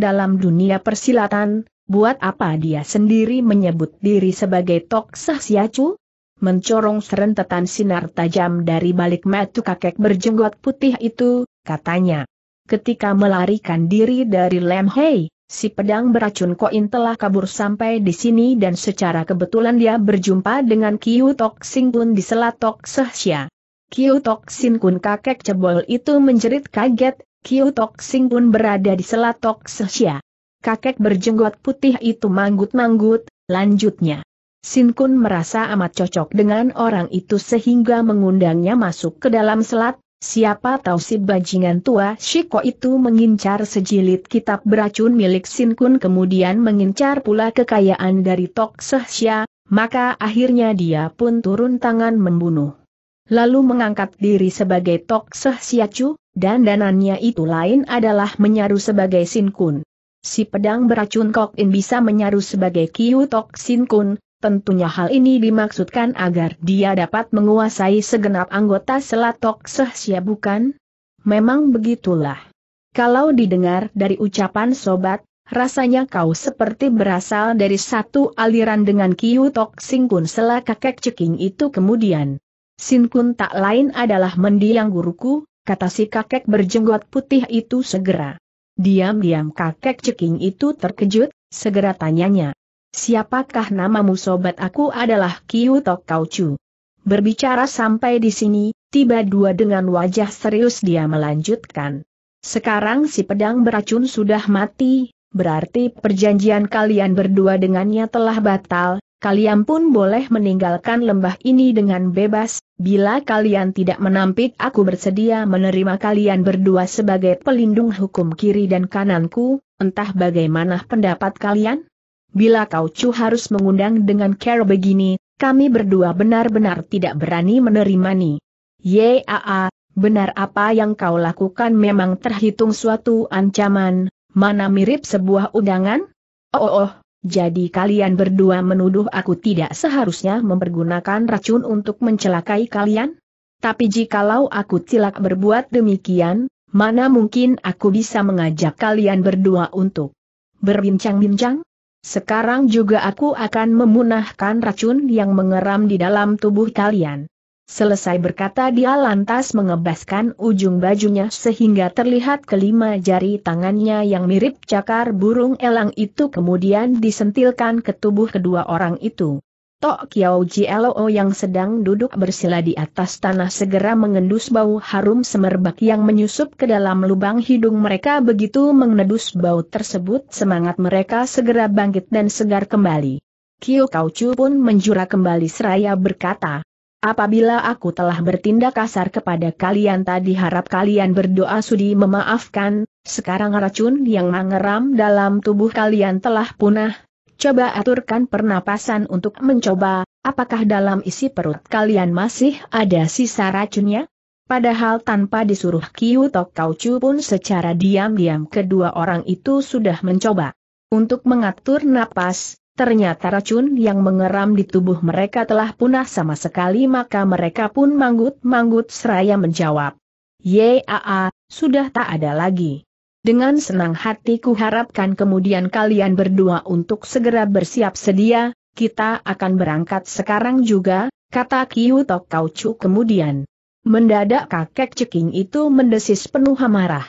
dalam dunia persilatan, buat apa dia sendiri menyebut diri sebagai Tok Siacu? Mencorong serentetan sinar tajam dari balik mata kakek berjenggot putih itu, katanya. Ketika melarikan diri dari Lem Hei, Si pedang beracun koin telah kabur sampai di sini dan secara kebetulan dia berjumpa dengan Kiu Tok Sing Kun di Selat Tok Sehsia. Kiu Tok Sing Kun kakek cebol itu menjerit kaget, Kiu Tok Sing Kun berada di Selat Tok Sehsia. Kakek berjenggot putih itu manggut-manggut, lanjutnya. Sin Kun merasa amat cocok dengan orang itu sehingga mengundangnya masuk ke dalam selat, Siapa tahu si bajingan tua Shiko itu mengincar sejilid kitab beracun milik Sin Kun kemudian mengincar pula kekayaan dari Tok Seh Sehsya, maka akhirnya dia pun turun tangan membunuh. Lalu mengangkat diri sebagai Tok Seh Sehsya Chu, dan danannya itu lain adalah menyaru sebagai Sin Kun. Si pedang beracun Kok In bisa menyaru sebagai Kiu Tok Sin Kun, Tentunya hal ini dimaksudkan agar dia dapat menguasai segenap anggota Selatok Sehsia bukan? Memang begitulah. Kalau didengar dari ucapan sobat, rasanya kau seperti berasal dari satu aliran dengan Kiu Tok Singkun selah kakek ceking itu kemudian. Singkun tak lain adalah mendiang guruku, kata si kakek berjenggot putih itu segera. Diam-diam kakek ceking itu terkejut, segera tanyanya. Siapakah namamu sobat aku adalah Kiu Tok Kau Chu. Berbicara sampai di sini, tiba dua dengan wajah serius dia melanjutkan. Sekarang si pedang beracun sudah mati, berarti perjanjian kalian berdua dengannya telah batal, kalian pun boleh meninggalkan lembah ini dengan bebas, bila kalian tidak menampik aku bersedia menerima kalian berdua sebagai pelindung hukum kiri dan kananku, entah bagaimana pendapat kalian? bila kau cu harus mengundang dengan care begini, kami berdua benar-benar tidak berani menerima ni. Yaa, benar apa yang kau lakukan memang terhitung suatu ancaman, mana mirip sebuah undangan? Oh, oh, oh, jadi kalian berdua menuduh aku tidak seharusnya mempergunakan racun untuk mencelakai kalian? Tapi jikalau aku tilak berbuat demikian, mana mungkin aku bisa mengajak kalian berdua untuk berbincang-bincang? Sekarang juga aku akan memunahkan racun yang mengeram di dalam tubuh kalian. Selesai berkata dia lantas mengebaskan ujung bajunya sehingga terlihat kelima jari tangannya yang mirip cakar burung elang itu kemudian disentilkan ke tubuh kedua orang itu. Tok Kiao yang sedang duduk bersila di atas tanah segera mengendus bau harum semerbak yang menyusup ke dalam lubang hidung mereka begitu mengendus bau tersebut semangat mereka segera bangkit dan segar kembali. Kiu Chu pun menjura kembali seraya berkata, Apabila aku telah bertindak kasar kepada kalian tadi harap kalian berdoa sudi memaafkan, sekarang racun yang mengeram dalam tubuh kalian telah punah, coba aturkan pernapasan untuk mencoba, apakah dalam isi perut kalian masih ada sisa racunnya? Padahal tanpa disuruh Kiu Tok Kau Chu pun secara diam-diam kedua orang itu sudah mencoba. Untuk mengatur napas, ternyata racun yang mengeram di tubuh mereka telah punah sama sekali maka mereka pun manggut-manggut seraya menjawab. Yaa, sudah tak ada lagi. Dengan senang hati ku harapkan kemudian kalian berdua untuk segera bersiap sedia, kita akan berangkat sekarang juga, kata Kiu Tok Kaucu kemudian. Mendadak kakek ceking itu mendesis penuh amarah.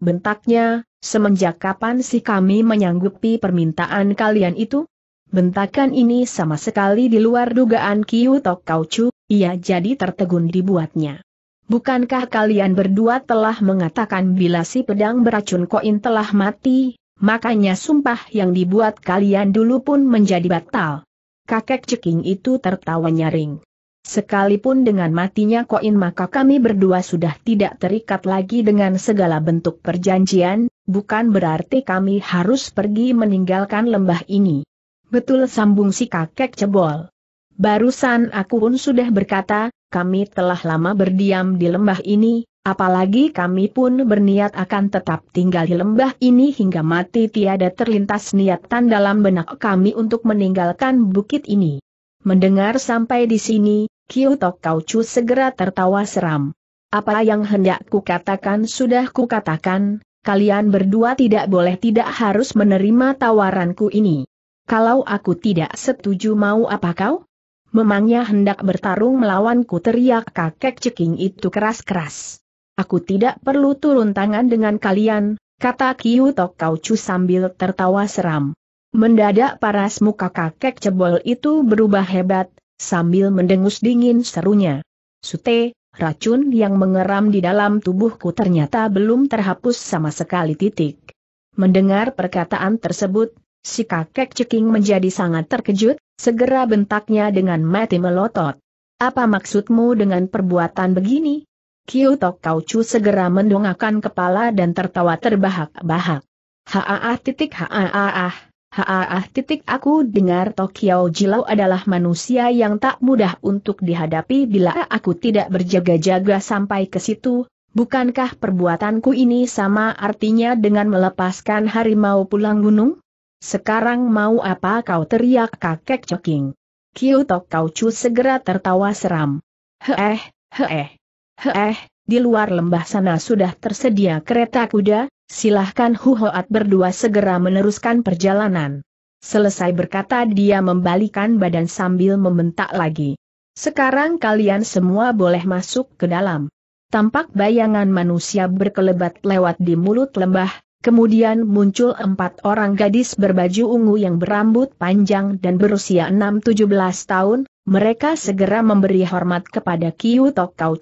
Bentaknya, semenjak kapan sih kami menyanggupi permintaan kalian itu? Bentakan ini sama sekali di luar dugaan Kiu Tok Kaucu, ia jadi tertegun dibuatnya. Bukankah kalian berdua telah mengatakan bila si pedang beracun koin telah mati, makanya sumpah yang dibuat kalian dulu pun menjadi batal. Kakek ceking itu tertawa nyaring. Sekalipun dengan matinya koin maka kami berdua sudah tidak terikat lagi dengan segala bentuk perjanjian, bukan berarti kami harus pergi meninggalkan lembah ini. Betul sambung si kakek cebol. Barusan aku pun sudah berkata, kami telah lama berdiam di lembah ini, apalagi kami pun berniat akan tetap tinggal di lembah ini hingga mati tiada terlintas niatan dalam benak kami untuk meninggalkan bukit ini. Mendengar sampai di sini, Kyoto Kaucu segera tertawa seram. Apa yang hendak kukatakan sudah kukatakan, kalian berdua tidak boleh tidak harus menerima tawaranku ini. Kalau aku tidak setuju mau apa kau? Memangnya hendak bertarung melawanku teriak kakek ceking itu keras-keras. Aku tidak perlu turun tangan dengan kalian, kata Kiyu Tok Kau Chu sambil tertawa seram. Mendadak paras muka kakek cebol itu berubah hebat, sambil mendengus dingin serunya. Sute, racun yang mengeram di dalam tubuhku ternyata belum terhapus sama sekali titik. Mendengar perkataan tersebut, Si kakek ceking menjadi sangat terkejut, segera bentaknya dengan mati melotot. Apa maksudmu dengan perbuatan begini? Kyoto Kaucu segera mendongakkan kepala dan tertawa terbahak-bahak. Haa titik haaah, haaah titik aku dengar Tokyo Jilau adalah manusia yang tak mudah untuk dihadapi bila aku tidak berjaga-jaga sampai ke situ, bukankah perbuatanku ini sama artinya dengan melepaskan harimau pulang gunung? Sekarang mau apa kau teriak kakek ceking. Kiu Tok Kau segera tertawa seram. Heeh, heeh, heeh, di luar lembah sana sudah tersedia kereta kuda, silahkan Huhoat berdua segera meneruskan perjalanan. Selesai berkata dia membalikan badan sambil membentak lagi. Sekarang kalian semua boleh masuk ke dalam. Tampak bayangan manusia berkelebat lewat di mulut lembah, Kemudian muncul empat orang gadis berbaju ungu yang berambut panjang dan berusia 6-17 tahun, mereka segera memberi hormat kepada Kiu Tok Kau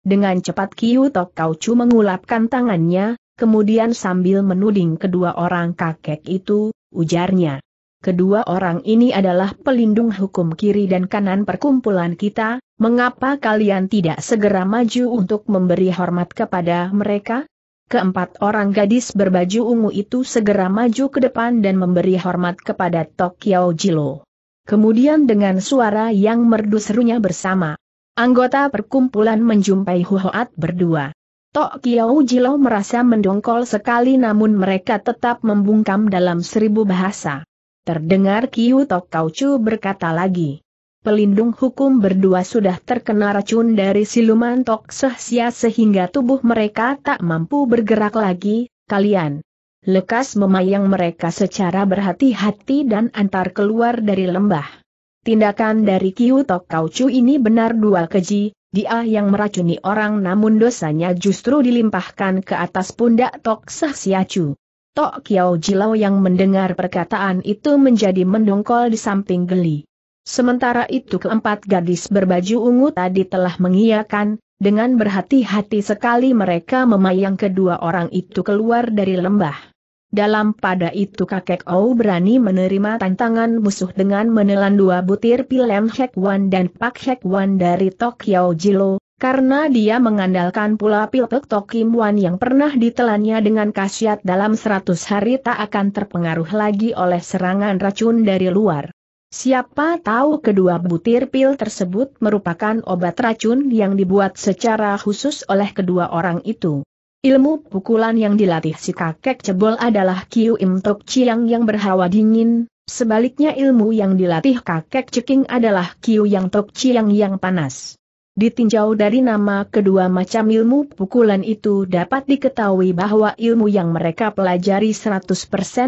Dengan cepat Kiu Tok Kau mengulapkan tangannya, kemudian sambil menuding kedua orang kakek itu, ujarnya. Kedua orang ini adalah pelindung hukum kiri dan kanan perkumpulan kita, mengapa kalian tidak segera maju untuk memberi hormat kepada mereka? Keempat orang gadis berbaju ungu itu segera maju ke depan dan memberi hormat kepada Tokyo Jilo. Kemudian dengan suara yang merdu serunya bersama. Anggota perkumpulan menjumpai Huhoat berdua. Tokyo Jilo merasa mendongkol sekali namun mereka tetap membungkam dalam seribu bahasa. Terdengar Kiu Tokkauchu berkata lagi pelindung hukum berdua sudah terkena racun dari siluman Toksehsia sehingga tubuh mereka tak mampu bergerak lagi, kalian lekas memayang mereka secara berhati-hati dan antar keluar dari lembah. Tindakan dari Kiu Tok Kauchu ini benar dua keji, dia yang meracuni orang namun dosanya justru dilimpahkan ke atas pundak Tok Sahsiacu. Tok Kiao Jilau yang mendengar perkataan itu menjadi mendongkol di samping geli. Sementara itu keempat gadis berbaju ungu tadi telah mengiyakan, dengan berhati-hati sekali mereka memayang kedua orang itu keluar dari lembah. Dalam pada itu kakek Ou berani menerima tantangan musuh dengan menelan dua butir pilem Hek Wan dan Pak Hek Wan dari Tokyo Jilo, karena dia mengandalkan pula pil Tok Tokim Wan yang pernah ditelannya dengan khasiat dalam seratus hari tak akan terpengaruh lagi oleh serangan racun dari luar. Siapa tahu kedua butir pil tersebut merupakan obat racun yang dibuat secara khusus oleh kedua orang itu. Ilmu pukulan yang dilatih si kakek cebol adalah Kiu Im Tok Chiang yang berhawa dingin, sebaliknya ilmu yang dilatih kakek ceking adalah Kiu Yang Tok Chiang yang panas. Ditinjau dari nama kedua macam ilmu pukulan itu dapat diketahui bahwa ilmu yang mereka pelajari 100%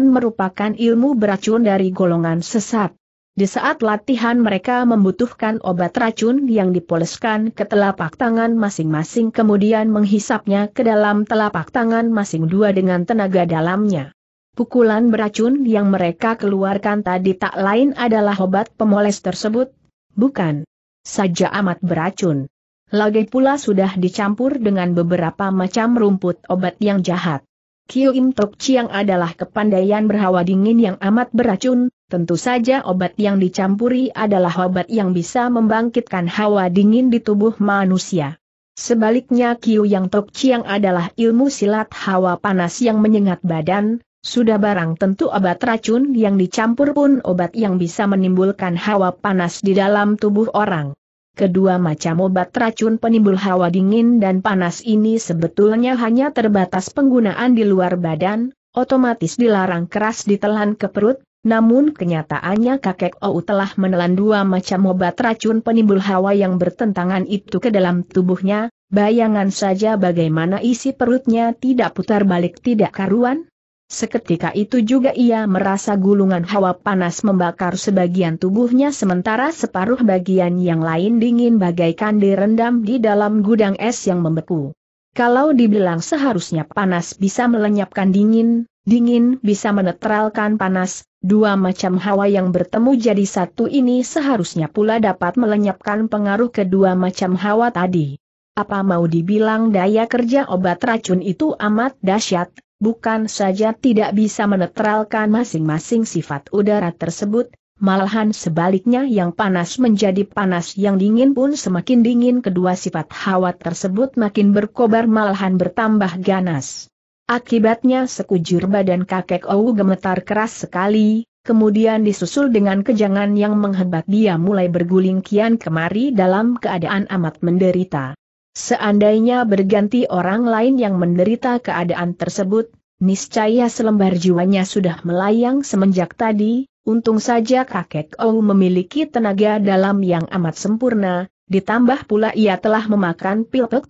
merupakan ilmu beracun dari golongan sesat. Di saat latihan mereka membutuhkan obat racun yang dipoleskan ke telapak tangan masing-masing kemudian menghisapnya ke dalam telapak tangan masing dua dengan tenaga dalamnya. Pukulan beracun yang mereka keluarkan tadi tak lain adalah obat pemoles tersebut, bukan saja amat beracun. Lagi pula sudah dicampur dengan beberapa macam rumput obat yang jahat. Kyu Im Tok Chiang adalah kepandaian berhawa dingin yang amat beracun, Tentu saja obat yang dicampuri adalah obat yang bisa membangkitkan hawa dingin di tubuh manusia. Sebaliknya Kiu Yang Tok Chiang adalah ilmu silat hawa panas yang menyengat badan, sudah barang tentu obat racun yang dicampur pun obat yang bisa menimbulkan hawa panas di dalam tubuh orang. Kedua macam obat racun penimbul hawa dingin dan panas ini sebetulnya hanya terbatas penggunaan di luar badan, otomatis dilarang keras ditelan ke perut, namun kenyataannya kakek Ou telah menelan dua macam obat racun penimbul hawa yang bertentangan itu ke dalam tubuhnya, bayangan saja bagaimana isi perutnya tidak putar balik tidak karuan. Seketika itu juga ia merasa gulungan hawa panas membakar sebagian tubuhnya sementara separuh bagian yang lain dingin bagaikan direndam di dalam gudang es yang membeku. Kalau dibilang seharusnya panas bisa melenyapkan dingin, Dingin bisa menetralkan panas, dua macam hawa yang bertemu jadi satu ini seharusnya pula dapat melenyapkan pengaruh kedua macam hawa tadi. Apa mau dibilang daya kerja obat racun itu amat dahsyat, bukan saja tidak bisa menetralkan masing-masing sifat udara tersebut, malahan sebaliknya yang panas menjadi panas yang dingin pun semakin dingin kedua sifat hawa tersebut makin berkobar malahan bertambah ganas. Akibatnya sekujur badan kakek Ou gemetar keras sekali, kemudian disusul dengan kejangan yang menghebat dia mulai berguling kian kemari dalam keadaan amat menderita. Seandainya berganti orang lain yang menderita keadaan tersebut, niscaya selembar jiwanya sudah melayang semenjak tadi, untung saja kakek Ou memiliki tenaga dalam yang amat sempurna, Ditambah pula ia telah memakan pil Pek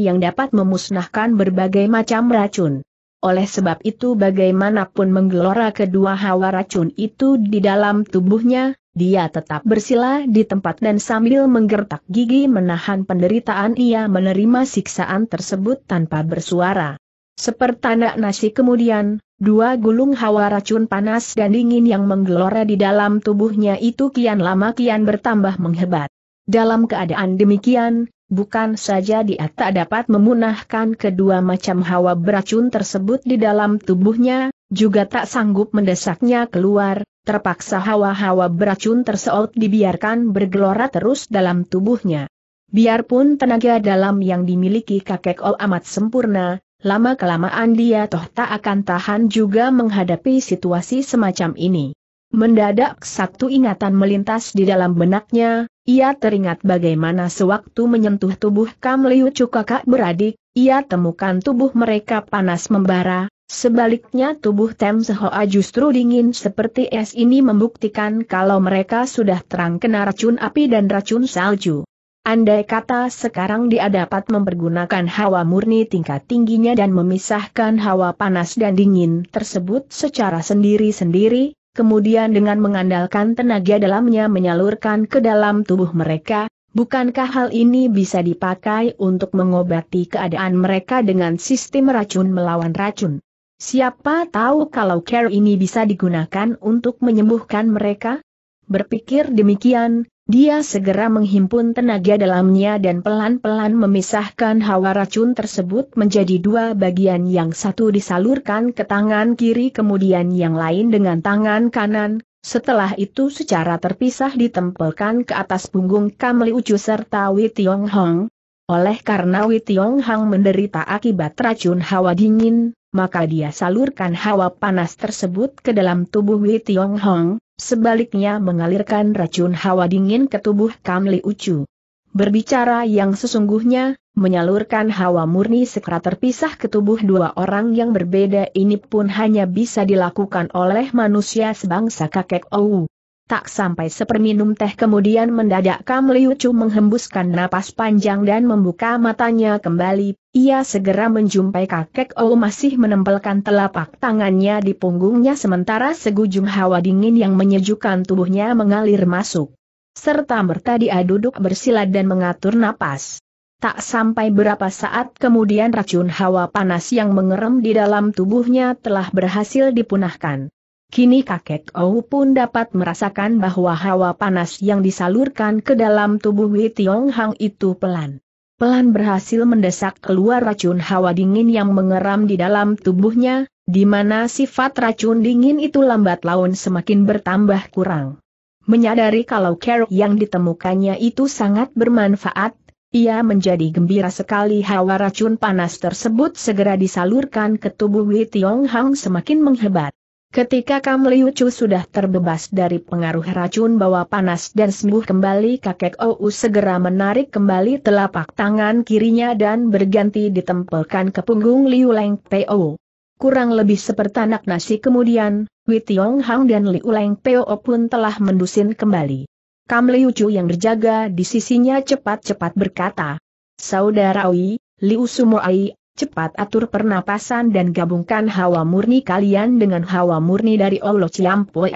yang dapat memusnahkan berbagai macam racun. Oleh sebab itu bagaimanapun menggelora kedua hawa racun itu di dalam tubuhnya, dia tetap bersila di tempat dan sambil menggertak gigi menahan penderitaan ia menerima siksaan tersebut tanpa bersuara. Sepertanak nasi kemudian, dua gulung hawa racun panas dan dingin yang menggelora di dalam tubuhnya itu kian lama kian bertambah menghebat. Dalam keadaan demikian, bukan saja dia tak dapat memunahkan kedua macam hawa beracun tersebut di dalam tubuhnya, juga tak sanggup mendesaknya keluar, terpaksa hawa-hawa beracun tersebut dibiarkan bergelora terus dalam tubuhnya. Biarpun tenaga dalam yang dimiliki kakek Ol amat sempurna, lama-kelamaan dia toh tak akan tahan juga menghadapi situasi semacam ini. Mendadak satu ingatan melintas di dalam benaknya, ia teringat bagaimana sewaktu menyentuh tubuh Kam Liu Chu kakak beradik, ia temukan tubuh mereka panas membara, Sebaliknya tubuh Tem Sehoa justru dingin seperti es ini membuktikan kalau mereka sudah terang kena racun api dan racun salju. Andai kata sekarang dia dapat mempergunakan hawa murni tingkat tingginya dan memisahkan hawa panas dan dingin tersebut secara sendiri-sendiri, kemudian dengan mengandalkan tenaga dalamnya menyalurkan ke dalam tubuh mereka, bukankah hal ini bisa dipakai untuk mengobati keadaan mereka dengan sistem racun melawan racun? Siapa tahu kalau care ini bisa digunakan untuk menyembuhkan mereka? Berpikir demikian, dia segera menghimpun tenaga dalamnya dan pelan-pelan memisahkan hawa racun tersebut menjadi dua bagian yang satu disalurkan ke tangan kiri kemudian yang lain dengan tangan kanan, setelah itu secara terpisah ditempelkan ke atas punggung Kamli Ucu serta Wei Tiong Hong. Oleh karena Wei Tiong Hong menderita akibat racun hawa dingin, maka dia salurkan hawa panas tersebut ke dalam tubuh Wei Tiong Hong, Sebaliknya mengalirkan racun hawa dingin ke tubuh Kamli Ucu. Berbicara yang sesungguhnya, menyalurkan hawa murni segera terpisah ke tubuh dua orang yang berbeda ini pun hanya bisa dilakukan oleh manusia sebangsa kakek Ouu. Tak sampai seperminum teh kemudian mendadak Kam Liu Chu menghembuskan napas panjang dan membuka matanya kembali, ia segera menjumpai kakek Ou masih menempelkan telapak tangannya di punggungnya sementara segujung hawa dingin yang menyejukkan tubuhnya mengalir masuk. Serta merta dia duduk bersila dan mengatur napas. Tak sampai berapa saat kemudian racun hawa panas yang mengerem di dalam tubuhnya telah berhasil dipunahkan. Kini kakek Ou pun dapat merasakan bahwa hawa panas yang disalurkan ke dalam tubuh Wei Tiong Hang itu pelan. Pelan berhasil mendesak keluar racun hawa dingin yang mengeram di dalam tubuhnya, di mana sifat racun dingin itu lambat laun semakin bertambah kurang. Menyadari kalau care yang ditemukannya itu sangat bermanfaat, ia menjadi gembira sekali hawa racun panas tersebut segera disalurkan ke tubuh Wei Tiong Hang semakin menghebat. Ketika Kam Liu sudah terbebas dari pengaruh racun bawah panas dan sembuh kembali kakek Ou segera menarik kembali telapak tangan kirinya dan berganti ditempelkan ke punggung Liu Leng Peo. Kurang lebih seperti anak nasi kemudian, Wei Tiong Hang dan Liu Leng Peo pun telah mendusin kembali. Kam Liu yang berjaga di sisinya cepat-cepat berkata, Saudara Oi, Liu Sumo Ai. Cepat atur pernapasan dan gabungkan hawa murni kalian dengan hawa murni dari Allah Ciampoe.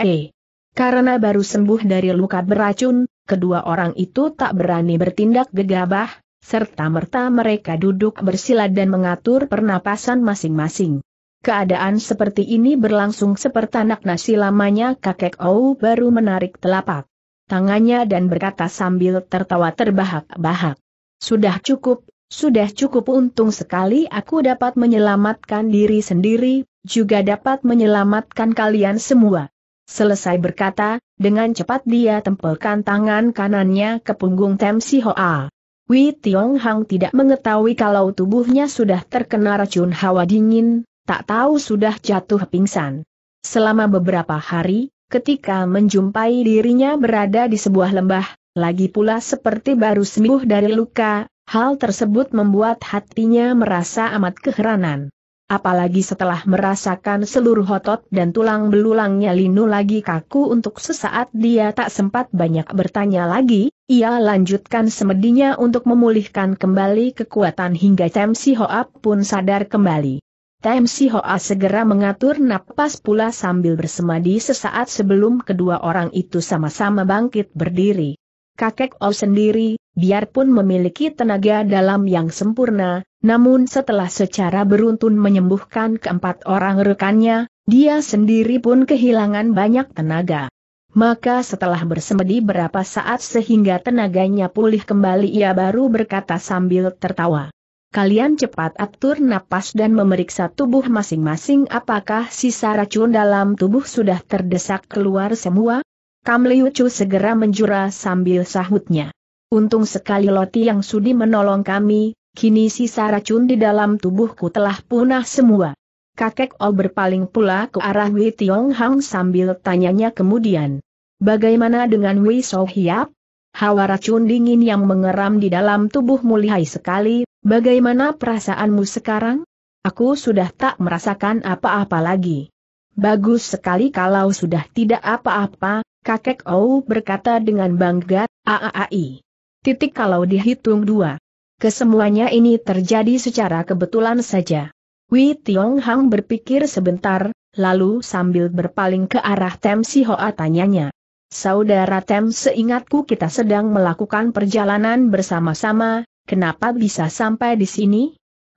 Karena baru sembuh dari luka beracun, kedua orang itu tak berani bertindak gegabah, serta merta mereka duduk bersila dan mengatur pernapasan masing-masing. Keadaan seperti ini berlangsung seperti anak nasi lamanya kakek Ou baru menarik telapak tangannya dan berkata sambil tertawa terbahak-bahak. Sudah cukup, sudah cukup untung sekali aku dapat menyelamatkan diri sendiri, juga dapat menyelamatkan kalian semua. Selesai berkata, dengan cepat dia tempelkan tangan kanannya ke punggung Tem Si Hoa. Wei Tiong Hang tidak mengetahui kalau tubuhnya sudah terkena racun hawa dingin, tak tahu sudah jatuh pingsan. Selama beberapa hari, ketika menjumpai dirinya berada di sebuah lembah, lagi pula seperti baru sembuh dari luka, Hal tersebut membuat hatinya merasa amat keheranan. Apalagi setelah merasakan seluruh otot dan tulang belulangnya Linu lagi kaku untuk sesaat dia tak sempat banyak bertanya lagi, ia lanjutkan semedinya untuk memulihkan kembali kekuatan hingga Temsi Hoa pun sadar kembali. Temsi Hoa segera mengatur napas pula sambil bersemadi sesaat sebelum kedua orang itu sama-sama bangkit berdiri. Kakek O sendiri, biarpun memiliki tenaga dalam yang sempurna, namun setelah secara beruntun menyembuhkan keempat orang rekannya, dia sendiri pun kehilangan banyak tenaga. Maka setelah bersemedi berapa saat sehingga tenaganya pulih kembali ia baru berkata sambil tertawa. Kalian cepat atur napas dan memeriksa tubuh masing-masing apakah sisa racun dalam tubuh sudah terdesak keluar semua? Kamliucu segera menjura sambil sahutnya. Untung sekali Loti yang sudi menolong kami, kini sisa racun di dalam tubuhku telah punah semua. Kakek O berpaling pula ke arah Wei Tiong Hang sambil tanyanya kemudian. Bagaimana dengan Wei So Hiap? Hawa racun dingin yang mengeram di dalam tubuh lihai sekali, bagaimana perasaanmu sekarang? Aku sudah tak merasakan apa-apa lagi. Bagus sekali kalau sudah tidak apa-apa, kakek O berkata dengan bangga, aaai titik kalau dihitung dua. Kesemuanya ini terjadi secara kebetulan saja. Wei Tiong Hang berpikir sebentar, lalu sambil berpaling ke arah Tem Si Hoa tanyanya. Saudara Tem seingatku kita sedang melakukan perjalanan bersama-sama, kenapa bisa sampai di sini?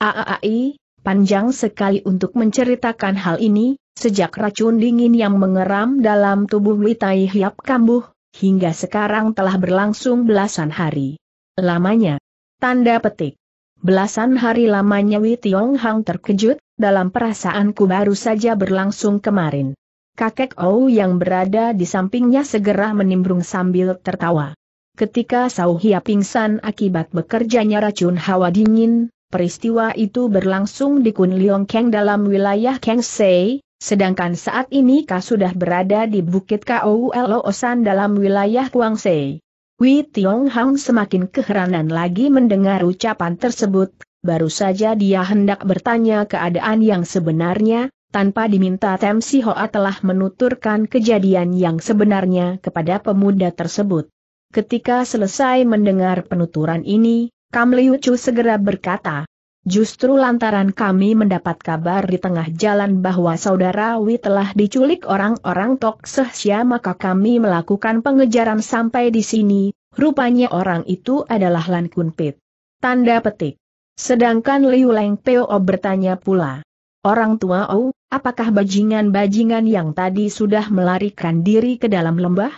Aaai, panjang sekali untuk menceritakan hal ini, sejak racun dingin yang mengeram dalam tubuh Wei Tai Hiap kambuh, hingga sekarang telah berlangsung belasan hari. Lamanya. Tanda petik. Belasan hari lamanya Wei Tiong Hang terkejut, dalam perasaanku baru saja berlangsung kemarin. Kakek Ou yang berada di sampingnya segera menimbrung sambil tertawa. Ketika Sau Hia pingsan akibat bekerjanya racun hawa dingin, peristiwa itu berlangsung di Kun Liong Kang dalam wilayah Kang Sei. Sedangkan saat ini Ka sudah berada di Bukit Osan dalam wilayah Kuangsei. Wei Tiong Hang semakin keheranan lagi mendengar ucapan tersebut, baru saja dia hendak bertanya keadaan yang sebenarnya, tanpa diminta Tem Si Hoa telah menuturkan kejadian yang sebenarnya kepada pemuda tersebut. Ketika selesai mendengar penuturan ini, Kam Liu Chu segera berkata, Justru lantaran kami mendapat kabar di tengah jalan bahwa saudara Wi telah diculik orang-orang Tok Sehsia maka kami melakukan pengejaran sampai di sini, rupanya orang itu adalah Lan Kun Pit. Tanda petik. Sedangkan Liu Leng Peo bertanya pula. Orang tua Ou, apakah bajingan-bajingan yang tadi sudah melarikan diri ke dalam lembah?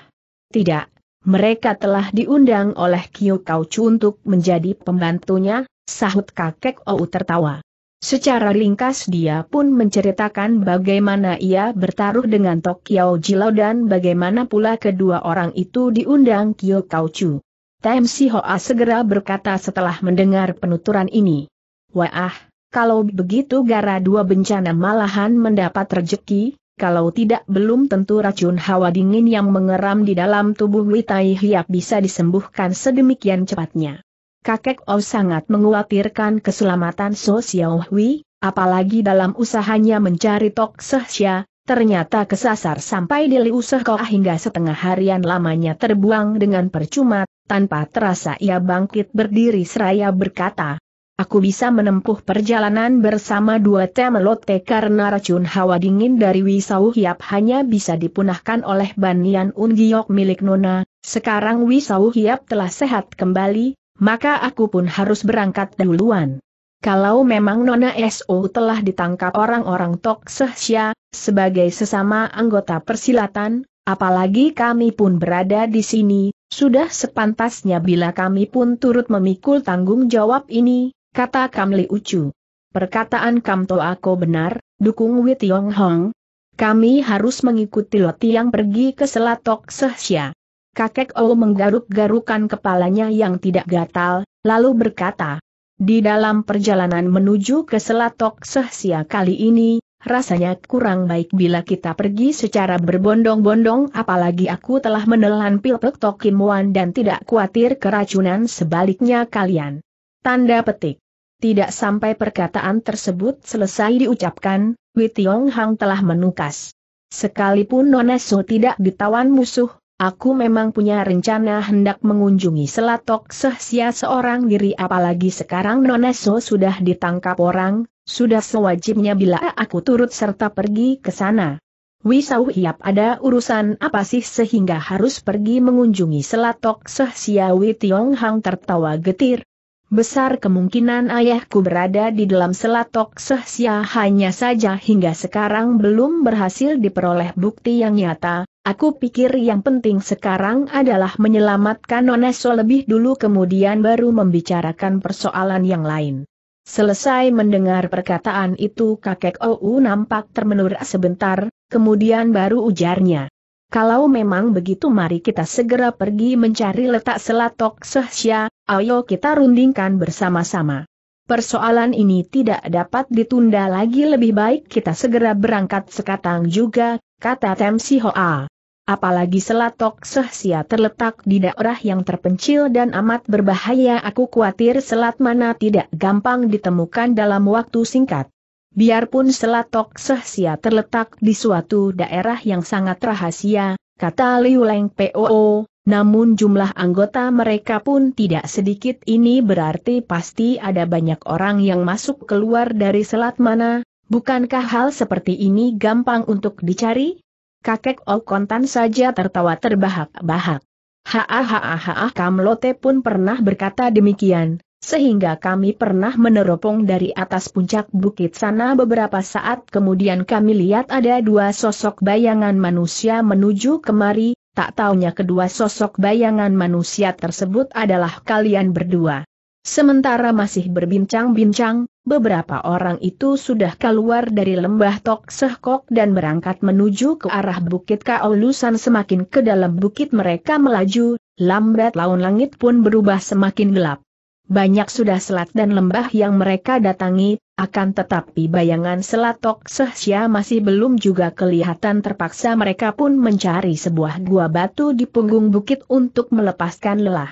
Tidak, mereka telah diundang oleh Kiu Kau Chu untuk menjadi pembantunya, sahut kakek Ou tertawa. Secara ringkas dia pun menceritakan bagaimana ia bertaruh dengan Tokyo Jilau dan bagaimana pula kedua orang itu diundang Kyo Kauchu. Tem Si Hoa segera berkata setelah mendengar penuturan ini. Wah, kalau begitu gara dua bencana malahan mendapat rejeki, kalau tidak belum tentu racun hawa dingin yang mengeram di dalam tubuh Witai Hiap bisa disembuhkan sedemikian cepatnya kakek O sangat mengkhawatirkan keselamatan So Xiao Hui, apalagi dalam usahanya mencari Tok Sehsia, ternyata kesasar sampai di Liu kau hingga setengah harian lamanya terbuang dengan percuma, tanpa terasa ia bangkit berdiri seraya berkata, Aku bisa menempuh perjalanan bersama dua temelote karena racun hawa dingin dari Wisau Hiap hanya bisa dipunahkan oleh Banian Ungiok milik Nona. Sekarang Wisau Hiap telah sehat kembali, maka aku pun harus berangkat duluan. Kalau memang Nona SO telah ditangkap orang-orang Tok Sehsia, sebagai sesama anggota persilatan, apalagi kami pun berada di sini, sudah sepantasnya bila kami pun turut memikul tanggung jawab ini, kata Kamli Ucu. Perkataan Kamto Ako benar, dukung Tiong Hong, kami harus mengikuti Loti yang pergi ke Selatok Sehsia. Kakek O menggaruk-garukan kepalanya yang tidak gatal, lalu berkata, di dalam perjalanan menuju ke Selatok Sehsia kali ini, rasanya kurang baik bila kita pergi secara berbondong-bondong apalagi aku telah menelan pil pektok kimuan dan tidak khawatir keracunan sebaliknya kalian. Tanda petik. Tidak sampai perkataan tersebut selesai diucapkan, Witiong Hang telah menukas. Sekalipun Nonesu tidak ditawan musuh, Aku memang punya rencana hendak mengunjungi Selatok Sehsia seorang diri apalagi sekarang Noneso sudah ditangkap orang, sudah sewajibnya bila aku turut serta pergi ke sana. Wisau Hiap ada urusan apa sih sehingga harus pergi mengunjungi Selatok Sehsia Wei Tiong Hang tertawa getir, Besar kemungkinan ayahku berada di dalam selatok sehsia hanya saja hingga sekarang belum berhasil diperoleh bukti yang nyata, Aku pikir yang penting sekarang adalah menyelamatkan Noneso lebih dulu kemudian baru membicarakan persoalan yang lain. Selesai mendengar perkataan itu kakek Ou nampak termenur sebentar, kemudian baru ujarnya. Kalau memang begitu mari kita segera pergi mencari letak selatok sehsya, ayo kita rundingkan bersama-sama. Persoalan ini tidak dapat ditunda lagi lebih baik kita segera berangkat sekatang juga, kata Temsi Hoa. Apalagi selatok sehsia terletak di daerah yang terpencil dan amat berbahaya aku khawatir selat mana tidak gampang ditemukan dalam waktu singkat. Biarpun Selatok Sehsia terletak di suatu daerah yang sangat rahasia, kata Liu Leng POO, namun jumlah anggota mereka pun tidak sedikit ini berarti pasti ada banyak orang yang masuk keluar dari selat mana, bukankah hal seperti ini gampang untuk dicari? Kakek Okontan saja tertawa terbahak-bahak. Haa haa haa Kamlote pun pernah berkata demikian, sehingga kami pernah meneropong dari atas puncak bukit sana beberapa saat kemudian kami lihat ada dua sosok bayangan manusia menuju kemari, tak taunya kedua sosok bayangan manusia tersebut adalah kalian berdua. Sementara masih berbincang-bincang, beberapa orang itu sudah keluar dari lembah Tok Sehkok dan berangkat menuju ke arah Bukit Kaolusan semakin ke dalam bukit mereka melaju, lambat laun langit pun berubah semakin gelap. Banyak sudah selat dan lembah yang mereka datangi, akan tetapi bayangan selatok sehsia masih belum juga kelihatan terpaksa mereka pun mencari sebuah gua batu di punggung bukit untuk melepaskan lelah.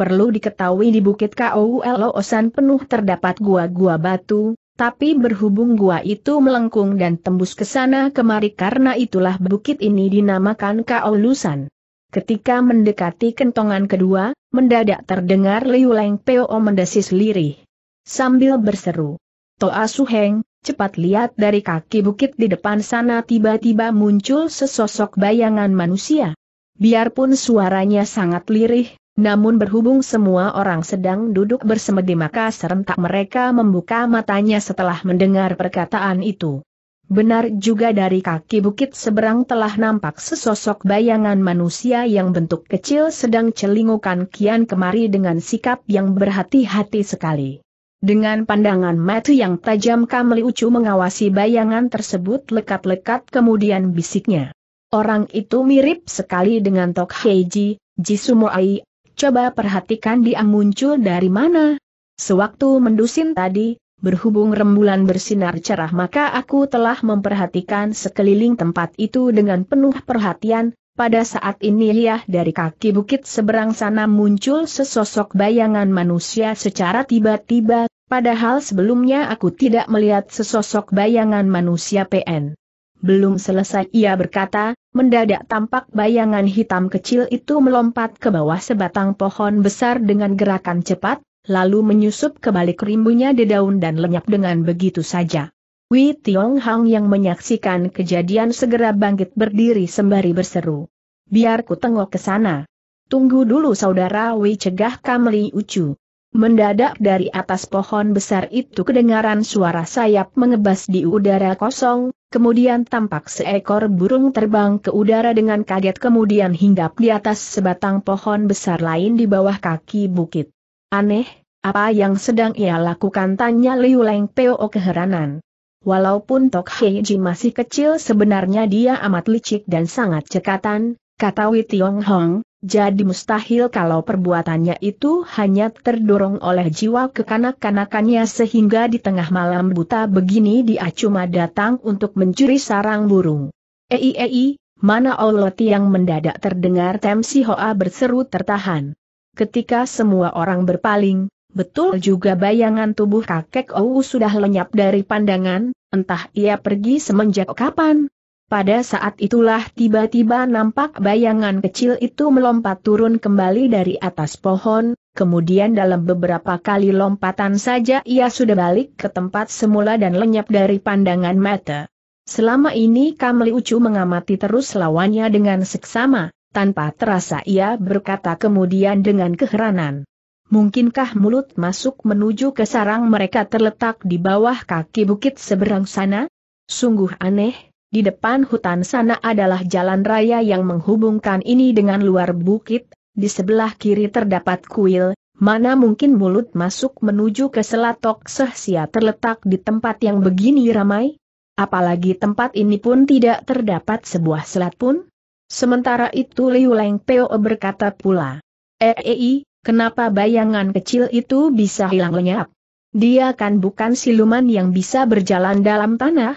Perlu diketahui di bukit Koul Osan penuh terdapat gua-gua batu, tapi berhubung gua itu melengkung dan tembus ke sana kemari karena itulah bukit ini dinamakan Kaolusan. Ketika mendekati kentongan kedua, mendadak terdengar Liu Leng Peo mendesis lirih. Sambil berseru, Toa Suheng, cepat lihat dari kaki bukit di depan sana tiba-tiba muncul sesosok bayangan manusia. Biarpun suaranya sangat lirih, namun berhubung semua orang sedang duduk bersemedi maka serentak mereka membuka matanya setelah mendengar perkataan itu. Benar juga dari kaki bukit seberang telah nampak sesosok bayangan manusia yang bentuk kecil sedang celingukan kian kemari dengan sikap yang berhati-hati sekali. Dengan pandangan mata yang tajam Kamli Ucu mengawasi bayangan tersebut lekat-lekat kemudian bisiknya. Orang itu mirip sekali dengan Tok Heiji, Jisumoai, coba perhatikan dia muncul dari mana. Sewaktu mendusin tadi, Berhubung rembulan bersinar cerah maka aku telah memperhatikan sekeliling tempat itu dengan penuh perhatian, pada saat ini ya dari kaki bukit seberang sana muncul sesosok bayangan manusia secara tiba-tiba, padahal sebelumnya aku tidak melihat sesosok bayangan manusia PN. Belum selesai ia berkata, mendadak tampak bayangan hitam kecil itu melompat ke bawah sebatang pohon besar dengan gerakan cepat, lalu menyusup ke balik rimbunya di daun dan lenyap dengan begitu saja. Wei Tiong Hang yang menyaksikan kejadian segera bangkit berdiri sembari berseru. Biar ku tengok ke sana. Tunggu dulu saudara Wei cegah Kamli Ucu. Mendadak dari atas pohon besar itu kedengaran suara sayap mengebas di udara kosong, kemudian tampak seekor burung terbang ke udara dengan kaget kemudian hinggap di atas sebatang pohon besar lain di bawah kaki bukit. Aneh, apa yang sedang ia lakukan tanya Liu Leng Peo keheranan. Walaupun Tok Hei Ji masih kecil sebenarnya dia amat licik dan sangat cekatan, kata Wei Tiong Hong, jadi mustahil kalau perbuatannya itu hanya terdorong oleh jiwa kekanak-kanakannya sehingga di tengah malam buta begini dia cuma datang untuk mencuri sarang burung. Ei ei, mana Allah yang mendadak terdengar Tem Si Hoa berseru tertahan. Ketika semua orang berpaling, betul juga bayangan tubuh kakek Ou sudah lenyap dari pandangan, entah ia pergi semenjak kapan. Pada saat itulah tiba-tiba nampak bayangan kecil itu melompat turun kembali dari atas pohon, kemudian dalam beberapa kali lompatan saja ia sudah balik ke tempat semula dan lenyap dari pandangan mata. Selama ini Kamli Ucu mengamati terus lawannya dengan seksama. Tanpa terasa ia berkata kemudian dengan keheranan. Mungkinkah mulut masuk menuju ke sarang mereka terletak di bawah kaki bukit seberang sana? Sungguh aneh, di depan hutan sana adalah jalan raya yang menghubungkan ini dengan luar bukit, di sebelah kiri terdapat kuil, Mana mungkin mulut masuk menuju ke selatok sehsia terletak di tempat yang begini ramai? Apalagi tempat ini pun tidak terdapat sebuah selat pun? Sementara itu Liu Leng Peo berkata pula, Ei, eh, eh, kenapa bayangan kecil itu bisa hilang lenyap? Dia kan bukan siluman yang bisa berjalan dalam tanah.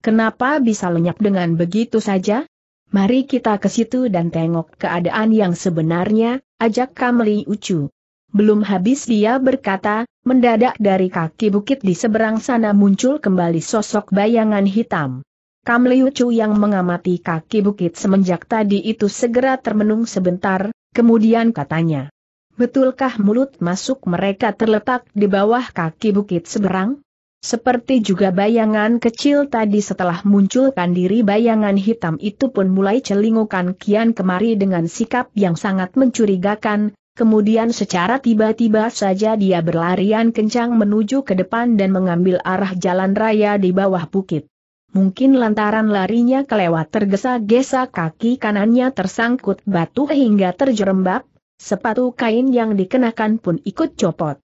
Kenapa bisa lenyap dengan begitu saja? Mari kita ke situ dan tengok keadaan yang sebenarnya, ajak Kamli Ucu. Belum habis dia berkata, mendadak dari kaki bukit di seberang sana muncul kembali sosok bayangan hitam. Kam Liu Chu yang mengamati kaki bukit semenjak tadi itu segera termenung sebentar, kemudian katanya. Betulkah mulut masuk mereka terletak di bawah kaki bukit seberang? Seperti juga bayangan kecil tadi setelah munculkan diri bayangan hitam itu pun mulai celingukan kian kemari dengan sikap yang sangat mencurigakan, kemudian secara tiba-tiba saja dia berlarian kencang menuju ke depan dan mengambil arah jalan raya di bawah bukit mungkin lantaran larinya kelewat tergesa-gesa kaki kanannya tersangkut batu hingga terjerembab, sepatu kain yang dikenakan pun ikut copot.